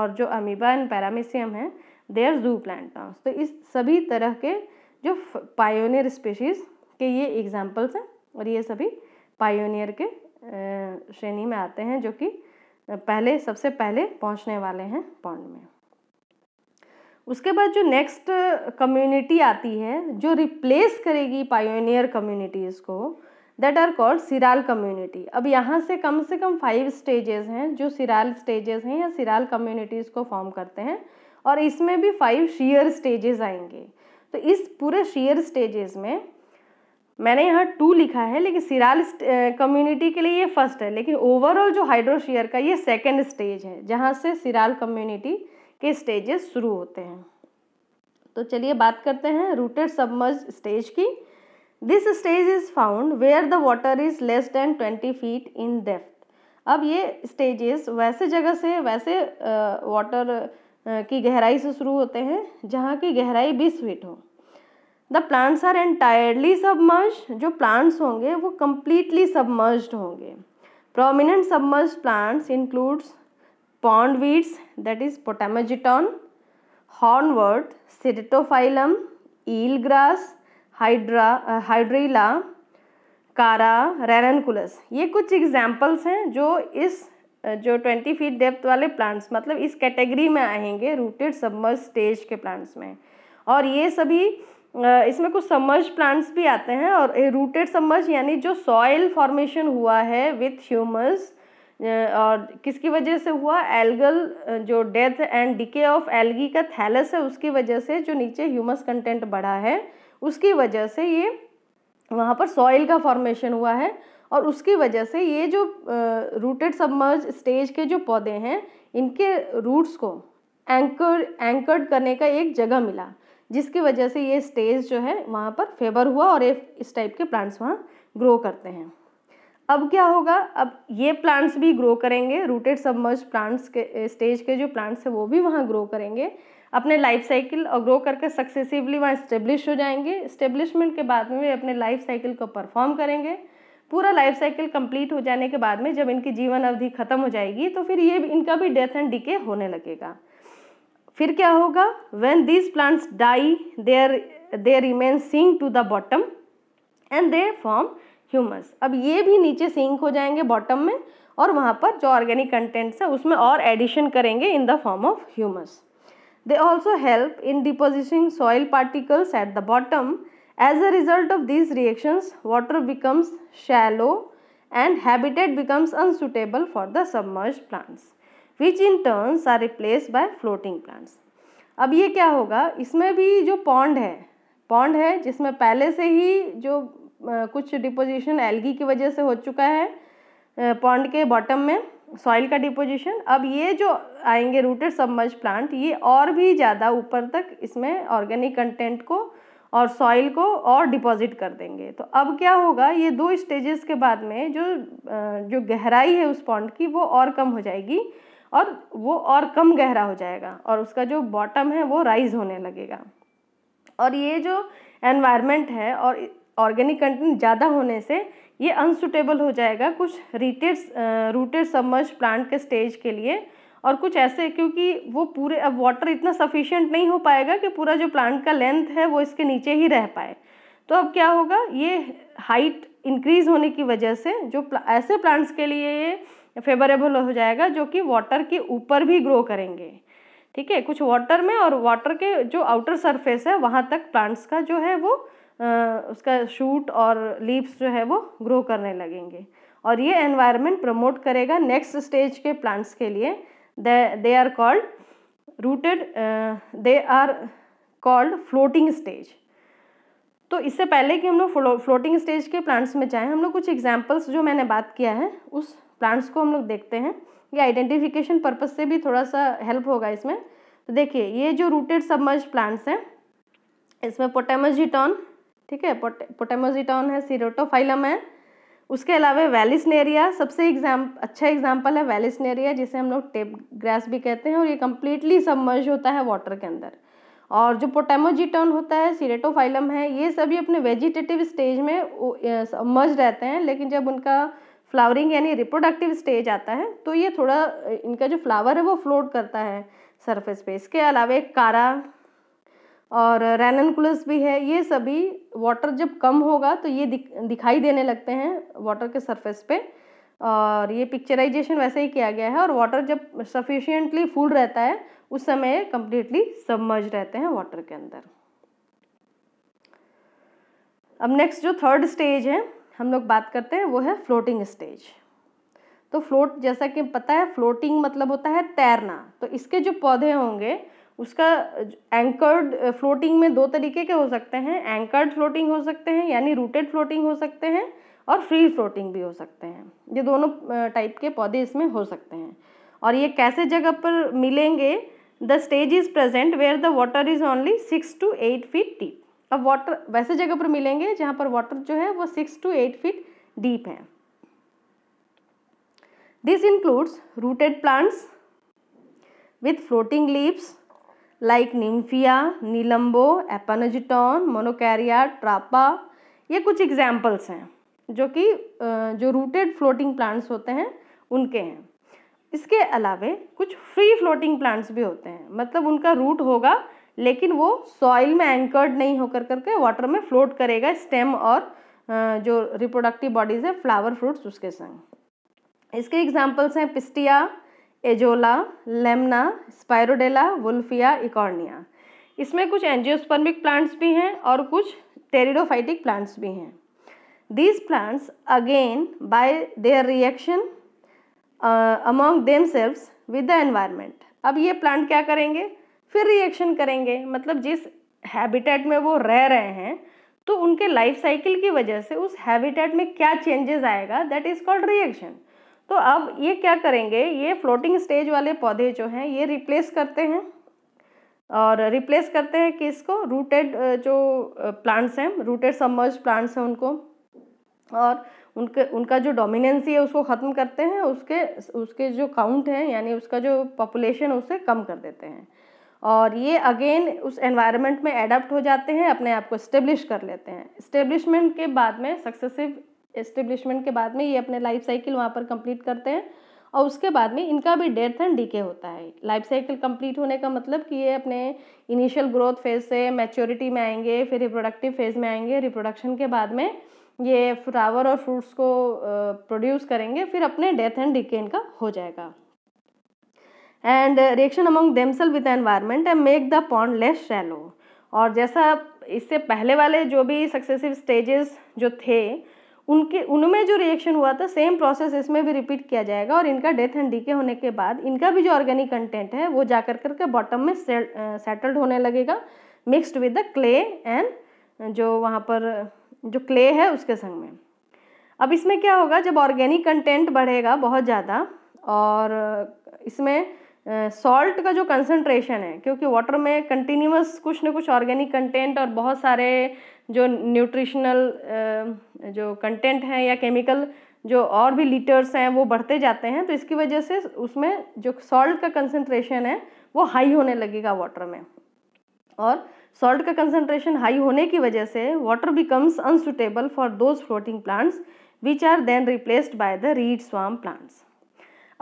और जो अमीबा एंड पैरामिसियम हैं दे आर जू प्लांटॉन्स तो इस सभी तरह के जो पायोनियर स्पीशीज़ के ये एग्जाम्पल्स हैं और ये सभी पायोनियर के uh, श्रेणी में आते हैं जो कि uh, पहले सबसे पहले पहुंचने वाले हैं पॉन्ड में उसके बाद जो नेक्स्ट कम्युनिटी आती है जो रिप्लेस करेगी पायोनियर कम्युनिटीज़ को that are called seral community अब यहाँ से कम से कम फाइव स्टेजेस हैं जो सिराल स्टेजेस हैं या सिराल कम्युनिटीज़ को फॉर्म करते हैं और इसमें भी फाइव शेयर स्टेजेस आएंगे तो इस पूरे शेयर स्टेजेस में मैंने यहाँ टू लिखा है लेकिन सिराल कम्युनिटी के लिए ये फर्स्ट है लेकिन ओवरऑल जो हाइड्रोशियर का ये सेकेंड स्टेज है जहाँ से सिराल कम्युनिटी के स्टेजेस शुरू होते हैं तो चलिए बात करते हैं रूटेड सबमर्ज स्टेज की this stage is found where the water is less than twenty feet in depth अब ये स्टेजेस वैसे जगह से वैसे वाटर की गहराई से शुरू होते हैं जहाँ की गहराई बीस फीट हो the plants are entirely submerge जो प्लांट्स होंगे वो कम्प्लीटली सबमर्ज होंगे prominent submerge plants includes pond weeds that is Potamogeton hornwort Ceratophyllum eel grass hydra Hydrilla Chara Ranunculus ये कुछ एग्जाम्पल्स हैं जो इस जो ट्वेंटी फीट डेप्थ वाले प्लांट्स मतलब इस कैटेगरी में आएंगे रूटेड सबमर्ज स्टेज के प्लांट्स में और ये सभी इसमें कुछ सबमर्ज प्लांट्स भी आते हैं और रूटेड सबमर्ज यानी जो सॉइल फॉर्मेशन हुआ है विथ ह्यूमस और किसकी वजह से हुआ एल्गल जो death and decay of algae का थैलस है उसकी वजह से जो नीचे ह्यूमस कंटेंट बढ़ा है उसकी वजह से ये वहाँ पर सॉइल का फॉर्मेशन हुआ है और उसकी वजह से ये जो रूटेड सबमर्ज स्टेज के जो पौधे हैं इनके रूट्स को एंकर एंकर्ड करने का एक जगह मिला जिसकी वजह से ये स्टेज जो है वहाँ पर फेवर हुआ और ये इस टाइप के प्लांट्स वहाँ ग्रो करते हैं अब क्या होगा अब ये प्लांट्स भी ग्रो करेंगे रूटेड सबमर्ज प्लांट्स के स्टेज के जो प्लांट्स हैं वो भी वहाँ ग्रो करेंगे अपने लाइफ साइकिल और ग्रो करके सक्सेसिवली वहाँ इस्टेब्लिश हो जाएंगे इस्टेब्लिशमेंट के बाद में वे अपने लाइफ साइकिल को परफॉर्म करेंगे पूरा लाइफ साइकिल कंप्लीट हो जाने के बाद में जब इनकी जीवन अवधि खत्म हो जाएगी तो फिर ये इनका भी डेथ एंड डीके होने लगेगा फिर क्या होगा when these plants die their they remain sink to the bottom and they form humus अब ये भी नीचे सिंक हो जाएंगे बॉटम में और वहाँ पर जो ऑर्गेनिक कंटेंट्स है उसमें और एडिशन करेंगे in the form of humus They also help in depositing soil particles at the bottom. As a result of these reactions, water becomes shallow and habitat becomes unsuitable for the submerged plants, which in turns are replaced by floating plants. अब ये क्या होगा इसमें भी जो पॉन्ड है पॉन्ड है जिसमें पहले से ही जो कुछ डिपोजिशन एल्गी की वजह से हो चुका है पॉन्ड के बॉटम में सॉइल का डिपोजिशन अब ये जो आएंगे रूटेड सबमर्ज प्लांट ये और भी ज़्यादा ऊपर तक इसमें ऑर्गेनिक कंटेंट को और सॉइल को और डिपॉजिट कर देंगे तो अब क्या होगा ये दो स्टेजेस के बाद में जो जो गहराई है उस पॉन्ड की वो और कम हो जाएगी और वो और कम गहरा हो जाएगा और उसका जो बॉटम है वो राइज होने लगेगा और ये जो एनवायरनमेंट है और ऑर्गेनिक कंटेंट ज़्यादा होने से ये अनसुटेबल हो जाएगा कुछ रीटेड रूटेड सबमर्ज प्लांट के स्टेज के लिए और कुछ ऐसे क्योंकि वो पूरे अब वाटर इतना सफिशियंट नहीं हो पाएगा कि पूरा जो प्लांट का लेंथ है वो इसके नीचे ही रह पाए तो अब क्या होगा ये हाइट इंक्रीज होने की वजह से जो ऐसे प्लांट्स के लिए ये फेवरेबल हो जाएगा जो कि वाटर के ऊपर भी ग्रो करेंगे ठीक है कुछ वाटर में और वाटर के जो आउटर सरफेस है वहाँ तक प्लांट्स का जो है वो उसका शूट और लीव्स जो है वो ग्रो करने लगेंगे और ये एनवायरनमेंट प्रमोट करेगा नेक्स्ट स्टेज के प्लांट्स के लिए they are called rooted they are called floating stage तो इससे पहले कि हम लोग फ्लो, फ्लोटिंग स्टेज के प्लांट्स में जाएं हम लोग कुछ एग्जांपल्स जो मैंने बात किया है उस प्लांट्स को हम लोग देखते हैं ये आइडेंटिफिकेशन पर्पज़ से भी थोड़ा सा हेल्प होगा इसमें तो देखिए ये जो रूटेड सबमर्ज प्लांट्स हैं इसमें पोटेमजिटॉन ठीक है पोट, पोटेमोजिटॉन है सीरोटोफाइलम है उसके अलावा वैलिसनेरिया सबसे एग्जाम अच्छा एग्जाम्पल है वैलिसनेरिया जिसे हम लोग टेप ग्रास भी कहते हैं और ये कम्प्लीटली सबमर्ज होता है वाटर के अंदर और जो पोटेमोजिटॉन होता है सीरेटोफाइलम है ये सभी अपने वेजिटेटिव स्टेज में मर्ज रहते हैं लेकिन जब उनका फ्लावरिंग यानी रिप्रोडक्टिव स्टेज आता है तो ये थोड़ा इनका जो फ्लावर है वो फ्लोट करता है सरफेस पे इसके अलावा एक कारा और रैननकुलस भी है ये सभी वाटर जब कम होगा तो ये दिख, दिखाई देने लगते हैं वाटर के सरफेस पे और ये पिक्चराइजेशन वैसे ही किया गया है और वाटर जब सफिशियंटली फुल रहता है उस समय कम्प्लीटली सबमर्ज रहते हैं वाटर के अंदर अब नेक्स्ट जो थर्ड स्टेज है हम लोग बात करते हैं वो है फ्लोटिंग स्टेज तो फ्लोट जैसा कि पता है फ्लोटिंग मतलब होता है तैरना तो इसके जो पौधे होंगे उसका एंकर्ड फ्लोटिंग में दो तरीके के हो सकते हैं एंकर्ड फ्लोटिंग हो सकते हैं यानी रूटेड फ्लोटिंग हो सकते हैं और फ्री फ्लोटिंग भी हो सकते हैं ये दोनों टाइप के पौधे इसमें हो सकते हैं और ये कैसे जगह पर मिलेंगे the stage is present where the water is only six to eight feet deep अब वाटर वैसे जगह पर मिलेंगे जहाँ पर वाटर जो है वो six to eight feet deep है this includes rooted plants with floating leaves like Nymphaea Nelumbo Aponogeton Monochoria Trapa ये कुछ एग्जाम्पल्स हैं जो कि जो रूटेड फ्लोटिंग प्लांट्स होते हैं उनके हैं इसके अलावे कुछ फ्री फ्लोटिंग प्लांट्स भी होते हैं मतलब उनका रूट होगा लेकिन वो सॉइल में एंकर्ड नहीं होकर करके वाटर में फ्लोट करेगा स्टेम और जो रिप्रोडक्टिव बॉडीज़ है फ्लावर फ्रूट्स उसके संग इसके एग्जाम्पल्स हैं Pistia Azolla Lemna Spirodela Wolffia Eichhornia इसमें कुछ एंजियोस्पर्मिक प्लांट्स भी हैं और कुछ टेरिडोफाइटिक प्लांट्स भी हैं these plants again by their reaction among themselves with the environment अब ये प्लांट क्या करेंगे फिर रिएक्शन करेंगे मतलब जिस हैबिटेट में वो रह रहे हैं तो उनके लाइफ साइकिल की वजह से उस हैबिटेट में क्या चेंजेस आएगा दैट इज़ कॉल्ड रिएक्शन तो अब ये क्या करेंगे ये फ्लोटिंग स्टेज वाले पौधे जो हैं ये रिप्लेस करते हैं और रिप्लेस करते हैं कि इसको रूटेड जो प्लांट्स हैं रूटेड सबमर्ज प्लांट्स हैं उनको और उनके उनका जो डोमिनेंसी है उसको ख़त्म करते हैं उसके उसके जो काउंट हैं यानी उसका जो पॉपुलेशन उसे कम कर देते हैं और ये अगेन उस एनवायरनमेंट में एडाप्ट हो जाते हैं अपने आप को इस्टेब्लिश कर लेते हैं इस्टेब्लिशमेंट के बाद में सक्सेसिव एस्टेब्लिशमेंट के बाद में ये अपने लाइफ साइकिल वहाँ पर कंप्लीट करते हैं और उसके बाद में इनका भी डेथ एंड डीके होता है लाइफ साइकिल कंप्लीट होने का मतलब कि ये अपने इनिशियल ग्रोथ फेज से मैच्योरिटी में आएंगे फिर रिप्रोडक्टिव फेज में आएंगे रिप्रोडक्शन के बाद में ये फ्लावर और फ्रूट्स को प्रोड्यूस करेंगे फिर अपने डेथ एंड डीके इनका हो जाएगा and reaction among themselves with environment and make the pond less shallow और जैसा इससे पहले वाले जो भी सक्सेसिव स्टेजेस जो थे उनके उनमें जो रिएक्शन हुआ था सेम प्रोसेस इसमें भी रिपीट किया जाएगा और इनका डेथ एंड डीके होने के बाद इनका भी जो ऑर्गेनिक कंटेंट है वो जाकर करके बॉटम में सेटल्ड होने लगेगा mixed with the clay and जो वहाँ पर जो क्ले है उसके संग में अब इसमें क्या होगा जब ऑर्गेनिक कंटेंट बढ़ेगा बहुत ज़्यादा और इसमें सॉल्ट का जो कंसनट्रेशन है क्योंकि वाटर में कंटिन्यूस कुछ ना कुछ ऑर्गेनिक कंटेंट और बहुत सारे जो न्यूट्रिशनल जो कंटेंट हैं या केमिकल जो और भी लीटर्स हैं वो बढ़ते जाते हैं तो इसकी वजह से उसमें जो सॉल्ट का कंसनट्रेशन है वो हाई होने लगेगा वाटर में और सॉल्ट का कंसनट्रेशन हाई होने की वजह से water becomes unsuitable for those floating plants which are then replaced by the reed swamp plants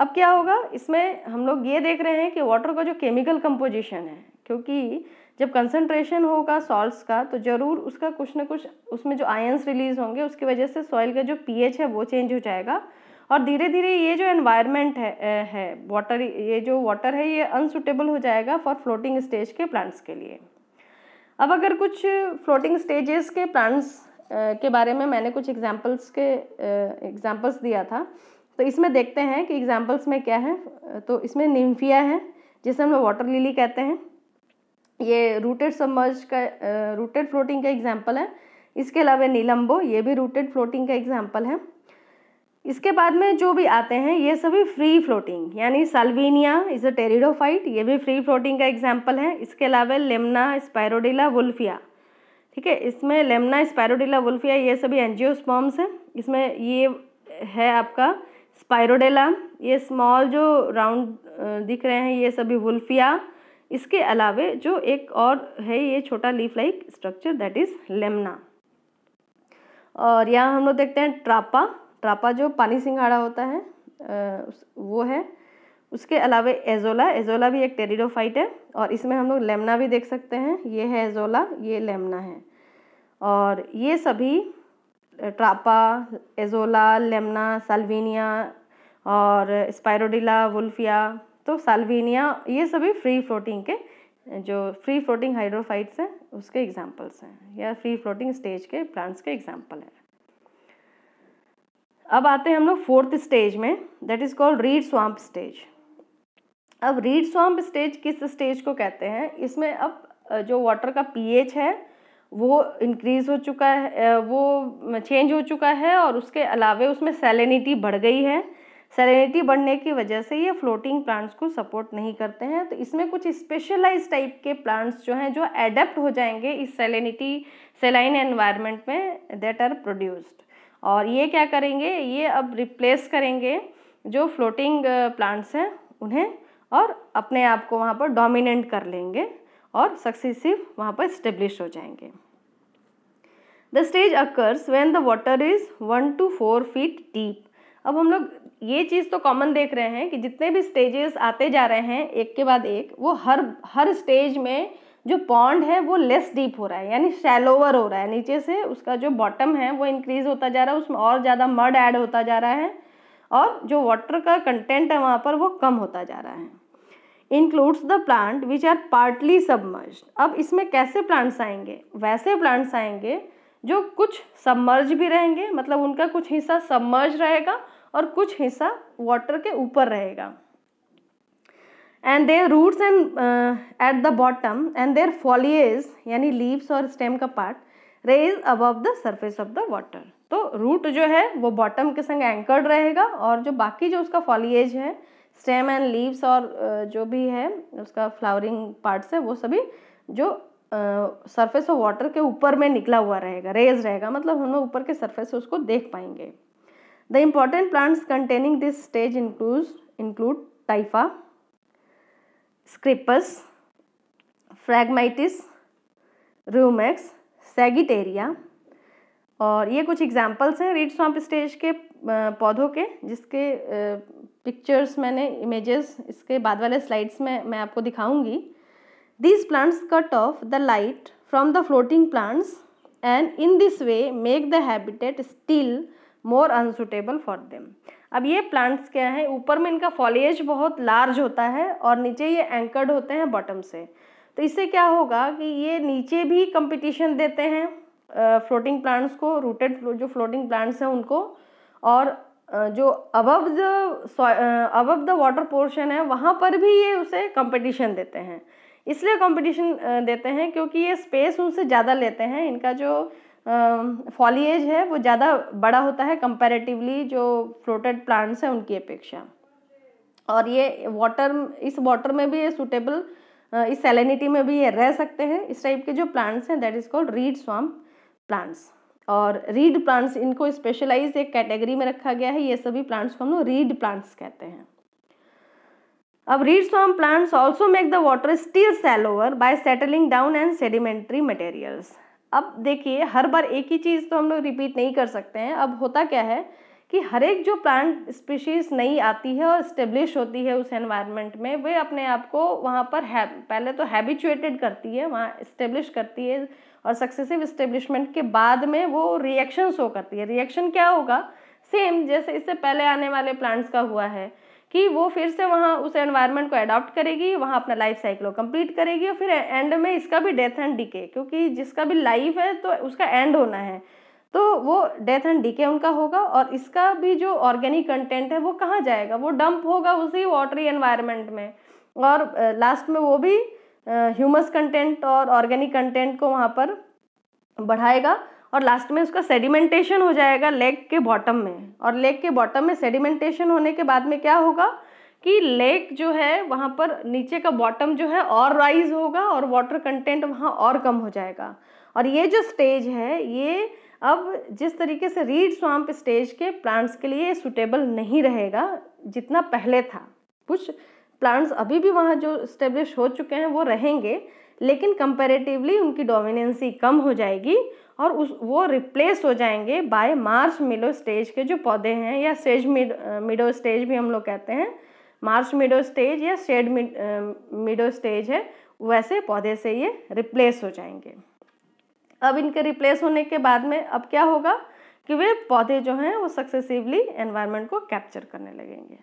अब क्या होगा इसमें हम लोग ये देख रहे हैं कि वाटर का जो केमिकल कंपोजिशन है क्योंकि जब कंसनट्रेशन होगा सॉल्ट का तो ज़रूर उसका कुछ ना कुछ उसमें जो आयंस रिलीज़ होंगे उसकी वजह से सॉइल का जो पीएच है वो चेंज हो जाएगा और धीरे धीरे ये जो एनवायरनमेंट है है वाटर ये जो वाटर है ये अनसुटेबल हो जाएगा फॉर फ्लोटिंग स्टेज के प्लांट्स के लिए अब अगर कुछ फ्लोटिंग स्टेजेस के प्लांट्स के बारे में मैंने कुछ एग्जाम्पल्स के एग्जाम्पल्स दिया था तो इसमें देखते हैं कि एग्जाम्पल्स में क्या है तो इसमें निम्फिया है जिसे हम लोग वाटर लिली कहते हैं ये रूटेड सबमर्ज का रूटेड फ्लोटिंग का एग्जाम्पल है इसके अलावा नीलम्बो ये भी रूटेड फ्लोटिंग का एग्जाम्पल है इसके बाद में जो भी आते हैं ये सभी फ्री फ्लोटिंग यानी सल्वीनिया इज अ टेरिडोफाइट ये भी फ्री फ्लोटिंग का एग्जाम्पल है इसके अलावा लेमना स्पायरोडिला वुल्फिया ठीक है इसमें लेमना स्पायरोडिला वुल्फिया ये सभी एनजियोस्पॉम्स हैं इसमें ये है आपका स्पायरोडेला ये स्मॉल जो राउंड दिख रहे हैं ये सभी वुल्फिया इसके अलावे जो एक और है ये छोटा leaf like structure that is Lemna और यहाँ हम लोग देखते हैं ट्रापा ट्रापा जो पानी सिंघाड़ा होता है वो है उसके अलावे एजोला एजोला भी एक टेरिडोफाइट है और इसमें हम लोग लेमना भी देख सकते हैं ये है एजोला ये लेमना है और ये सभी ट्रापा एजोला लेमना सालवीनिया और स्पायरोडिला वुल्फिया तो साल्विनिया ये सभी फ्री फ्लोटिंग के जो फ्री फ्लोटिंग हाइड्रोफाइट्स हैं उसके एग्जाम्पल्स हैं या फ्री फ्लोटिंग स्टेज के प्लांट्स के एग्जाम्पल हैं अब आते हैं हम लोग फोर्थ स्टेज में that is called reed swamp stage अब रीड स्वाम्प स्टेज किस स्टेज को कहते हैं इसमें अब जो वाटर का पीएच है वो इंक्रीज़ हो चुका है वो चेंज हो चुका है और उसके अलावे उसमें सेलिनिटी बढ़ गई है सेलिनिटी बढ़ने की वजह से ये फ्लोटिंग प्लांट्स को सपोर्ट नहीं करते हैं तो इसमें कुछ स्पेशलाइज टाइप के प्लांट्स जो हैं जो एडेप्ट हो जाएंगे इस सेलिनिटी सेलाइन एनवायरनमेंट में दैट आर प्रोड्यूस्ड और ये क्या करेंगे ये अब रिप्लेस करेंगे जो फ्लोटिंग प्लांट्स uh, हैं उन्हें और अपने आप को वहाँ पर डोमिनेंट कर लेंगे और सक्सेसिव वहाँ पर इस्टेब्लिश हो जाएंगे the stage occurs when the water is one to four feet deep अब हम लोग ये चीज़ तो कॉमन देख रहे हैं कि जितने भी स्टेजेस आते जा रहे हैं एक के बाद एक वो हर हर स्टेज में जो पॉन्ड है वो लेस डीप हो रहा है यानी शैलोवर हो रहा है नीचे से उसका जो बॉटम है वो इंक्रीज होता जा रहा है उसमें और ज़्यादा मड ऐड होता जा रहा है और जो वाटर का कंटेंट है वहाँ पर वो कम होता जा रहा है includes the plant which are partly submerge अब इसमें कैसे प्लांट्स आएंगे वैसे प्लांट्स आएंगे जो कुछ सबमर्ज भी रहेंगे मतलब उनका कुछ हिस्सा सबमर्ज रहेगा और कुछ हिस्सा वाटर के ऊपर रहेगा and their roots and at the bottom and their foliage यानी लीव्स और स्टेम का part raise above the surface of the water तो रूट जो है वो बॉटम के संग एंकर्ड रहेगा और जो बाकी जो उसका फॉलिएज है स्टेम एंड लीव्स और uh, जो भी है उसका फ्लावरिंग पार्ट्स है वो सभी जो सरफेस ऑफ वाटर के ऊपर में निकला हुआ रहेगा रेज रहेगा मतलब हम लोग ऊपर के सरफेस से उसको देख पाएंगे the important plants containing this stage includes include Typha Scirpus Phragmites Rumex Sagittaria और ये कुछ एग्जाम्पल्स हैं रीड स्वाम्प स्टेज के पौधों के जिसके पिक्चर्स मैंने इमेजेस इसके बाद वाले स्लाइड्स में मैं आपको दिखाऊंगी These plants cut off the light from the floating plants and in this way make the habitat still more unsuitable for them. अब ये प्लांट्स क्या हैं ऊपर में इनका फॉलिएज बहुत लार्ज होता है और नीचे ये एंकर्ड होते हैं बॉटम से तो इससे क्या होगा कि ये नीचे भी कंपटीशन देते हैं फ्लोटिंग प्लांट्स को रूटेड जो फ्लोटिंग प्लांट्स हैं उनको और जो above the above the water portion है वहाँ पर भी ये उसे कंपटीशन देते हैं इसलिए कंपटीशन देते हैं क्योंकि ये स्पेस उनसे ज़्यादा लेते हैं इनका जो फॉलिएज है वो ज़्यादा बड़ा होता है कंपैरेटिवली जो फ्लोटेड प्लांट्स हैं उनकी अपेक्षा और ये वाटर इस वाटर में भी ये सूटेबल इस सेलेनिटी में भी ये रह सकते हैं इस टाइप के जो प्लांट्स हैं that is called reed swamp plants और रीड प्लांट्स इनको स्पेशलाइज एक कैटेगरी में रखा गया है ये सभी प्लांट्स को हम लोग रीड प्लांट्स कहते हैं अब reed plants also make the water water shallower by settling down and sedimentary materials अब देखिए हर बार एक ही चीज़ तो हम लोग रिपीट नहीं कर सकते हैं अब होता क्या है कि हर एक जो प्लांट स्पीशीज़ नई आती है और इस्टेब्लिश होती है उस एनवायरनमेंट में वे अपने आप को वहाँ पर है पहले तो हैबिचुएटेड करती है वहाँ इस्टेब्लिश करती है और सक्सेसिव इस्टेब्लिशमेंट के बाद में वो रिएक्शन शो करती है रिएक्शन क्या होगा सेम जैसे इससे पहले आने वाले प्लांट्स का हुआ है कि वो फिर से वहाँ उस एनवायरनमेंट को अडॉप्ट करेगी वहाँ अपना लाइफ साइकिल कम्प्लीट करेगी और फिर एंड में इसका भी डेथ एंड डीके क्योंकि जिसका भी लाइफ है तो उसका एंड होना है तो वो डेथ एंड डीके उनका होगा और इसका भी जो ऑर्गेनिक कंटेंट है वो कहाँ जाएगा वो डंप होगा उसी वाटरी एनवायरनमेंट में और लास्ट में वो भी ह्यूमस कंटेंट और ऑर्गेनिक कंटेंट को वहाँ पर बढ़ाएगा और लास्ट में उसका सेडिमेंटेशन हो जाएगा लेग के बॉटम में और लेग के बॉटम में सेडिमेंटेशन होने के बाद में क्या होगा कि लेक जो है वहाँ पर नीचे का बॉटम जो है और राइज होगा और वाटर कंटेंट वहाँ और कम हो जाएगा और ये जो स्टेज है ये अब जिस तरीके से रीड स्वाम्प स्टेज के प्लांट्स के लिए सुटेबल नहीं रहेगा जितना पहले था कुछ प्लांट्स अभी भी वहाँ जो इस्टेब्लिश हो चुके हैं वो रहेंगे लेकिन कंपेरेटिवली उनकी डोमिनेंसी कम हो जाएगी और उस वो रिप्लेस हो जाएंगे बाय मार्च मिडो स्टेज के जो पौधे हैं या सेज मिड मिडो स्टेज भी हम लोग कहते हैं मार्च मिडो स्टेज या शेड मिडो स्टेज है वैसे पौधे से ये रिप्लेस हो जाएंगे अब इनके रिप्लेस होने के बाद में अब क्या होगा कि वे पौधे जो हैं वो सक्सेसिवली एनवायरनमेंट को कैप्चर करने लगेंगे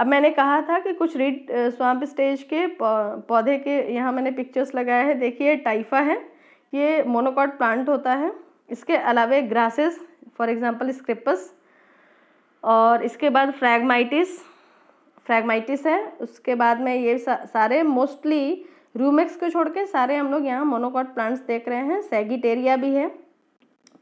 अब मैंने कहा था कि कुछ रीड स्वाम्प स्टेज के पौधे के यहाँ मैंने पिक्चर्स लगाए हैं देखिए टाइफा है ये मोनोकॉट प्लांट होता है इसके अलावा ग्रासेस फॉर एग्जांपल स्क्रिपस और इसके बाद फ्रैगमाइटिस फ्रैगमाइटिस है उसके बाद में ये सा, सारे मोस्टली रूमेक्स को छोड़ के सारे हम लोग यहाँ मोनोकॉट प्लांट्स देख रहे हैं सेगिटेरिया भी है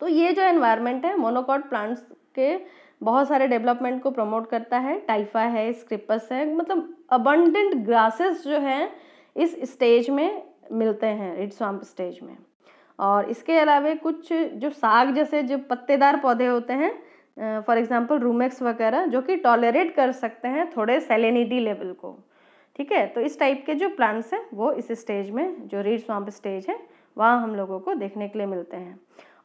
तो ये जो एनवायरनमेंट है मोनोकॉट प्लांट्स के बहुत सारे डेवलपमेंट को प्रमोट करता है टाइफा है स्क्रिपस है मतलब अबंडेंट ग्रासेस जो हैं इस स्टेज में मिलते हैं रिड स्वाम्प स्टेज में और इसके अलावा कुछ जो साग जैसे जो पत्तेदार पौधे होते हैं फॉर एग्जांपल रूमेक्स वगैरह जो कि टॉलरेट कर सकते हैं थोड़े सेलेनिटी लेवल को ठीक है तो इस टाइप के जो प्लांट्स हैं वो इस स्टेज में जो रीड स्वाम्प स्टेज है वहाँ हम लोगों को देखने के लिए मिलते हैं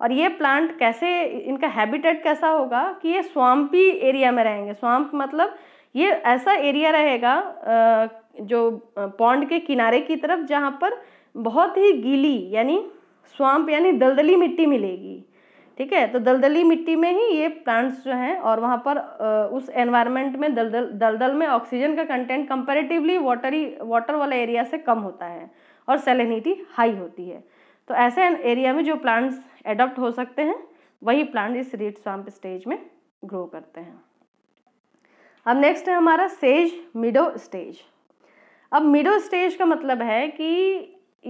और ये प्लांट कैसे इनका हैबिटेट कैसा होगा कि ये स्वाम्पी एरिया में रहेंगे स्वाम्प मतलब ये ऐसा एरिया रहेगा जो पौंड के किनारे की तरफ जहाँ पर बहुत ही गीली यानी स्वाम्प यानी दलदली मिट्टी मिलेगी ठीक है तो दलदली मिट्टी में ही ये प्लांट्स जो हैं और वहाँ पर उस एनवायरनमेंट में दलदल दलदल में ऑक्सीजन का कंटेंट कंपेरेटिवली वाटरी वाटर वाला एरिया से कम होता है और सेलेनिटी हाई होती है तो ऐसे एरिया में जो प्लांट्स एडॉप्ट हो सकते हैं वही प्लांट इस रीड स्वाम्प स्टेज में ग्रो करते हैं अब नेक्स्ट है हमारा सेज मिडो स्टेज अब मिडो स्टेज का मतलब है कि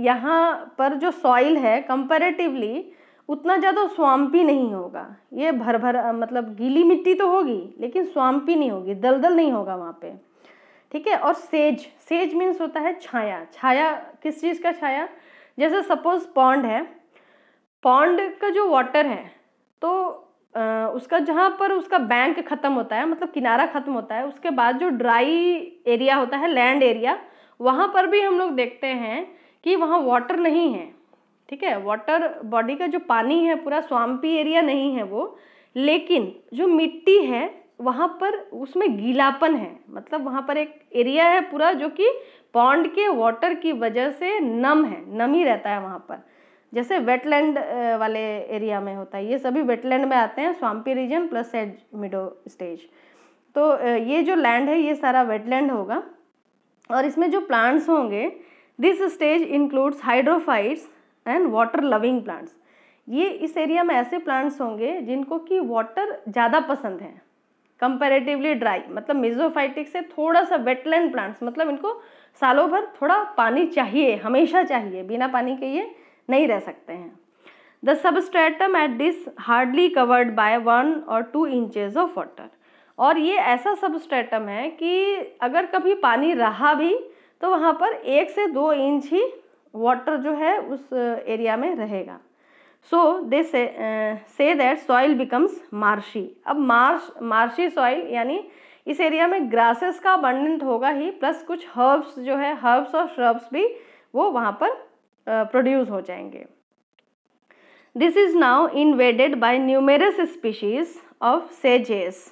यहाँ पर जो सॉइल है कंपेरेटिवली उतना ज़्यादा स्वाम्पी नहीं होगा ये भर भर मतलब गीली मिट्टी तो होगी लेकिन स्वाम्पी नहीं होगी दलदल नहीं होगा वहाँ पे ठीक है और सेज सेज मीन्स होता है छाया छाया किस चीज़ का छाया जैसे सपोज पॉन्ड है पॉन्ड का जो वाटर है तो आ, उसका जहाँ पर उसका बैंक ख़त्म होता है मतलब किनारा ख़त्म होता है उसके बाद जो ड्राई एरिया होता है लैंड एरिया वहाँ पर भी हम लोग देखते हैं कि वहाँ वाटर नहीं है ठीक है वाटर बॉडी का जो पानी है पूरा स्वाम्पी एरिया नहीं है वो लेकिन जो मिट्टी है वहाँ पर उसमें गीलापन है मतलब वहाँ पर एक एरिया है पूरा जो कि पॉन्ड के वाटर की वजह से नम है नमी रहता है वहाँ पर जैसे वेटलैंड वाले एरिया में होता है ये सभी वेटलैंड में आते हैं swampy region plus sedge meadow stage तो ये जो लैंड है ये सारा वेटलैंड होगा और इसमें जो प्लांट्स होंगे this stage includes hydrophytes and water loving plants ये इस एरिया में ऐसे प्लांट्स होंगे जिनको कि वाटर ज़्यादा पसंद है कंपेरेटिवली ड्राई मतलब मिजोफाइटिक से थोड़ा सा वेटलैंड प्लांट्स मतलब इनको सालों भर थोड़ा पानी चाहिए हमेशा चाहिए बिना पानी के ये नहीं रह सकते हैं the substratum at this hardly covered by one और टू इंचज ऑफ वाटर और ये ऐसा सबस्ट्रेटम है कि अगर कभी पानी रहा भी तो वहाँ पर एक से दो इंच ही वाटर जो है उस एरिया में रहेगा so they say that soil becomes marshy अब मार्श मार्शी सॉइल यानी इस एरिया में ग्रासेस का अबंडेंट होगा ही प्लस कुछ हर्ब्स जो है हर्ब्स और श्रब्स भी वो वहाँ पर प्रोड्यूस हो जाएंगे this is now invaded by numerous species of सेजेस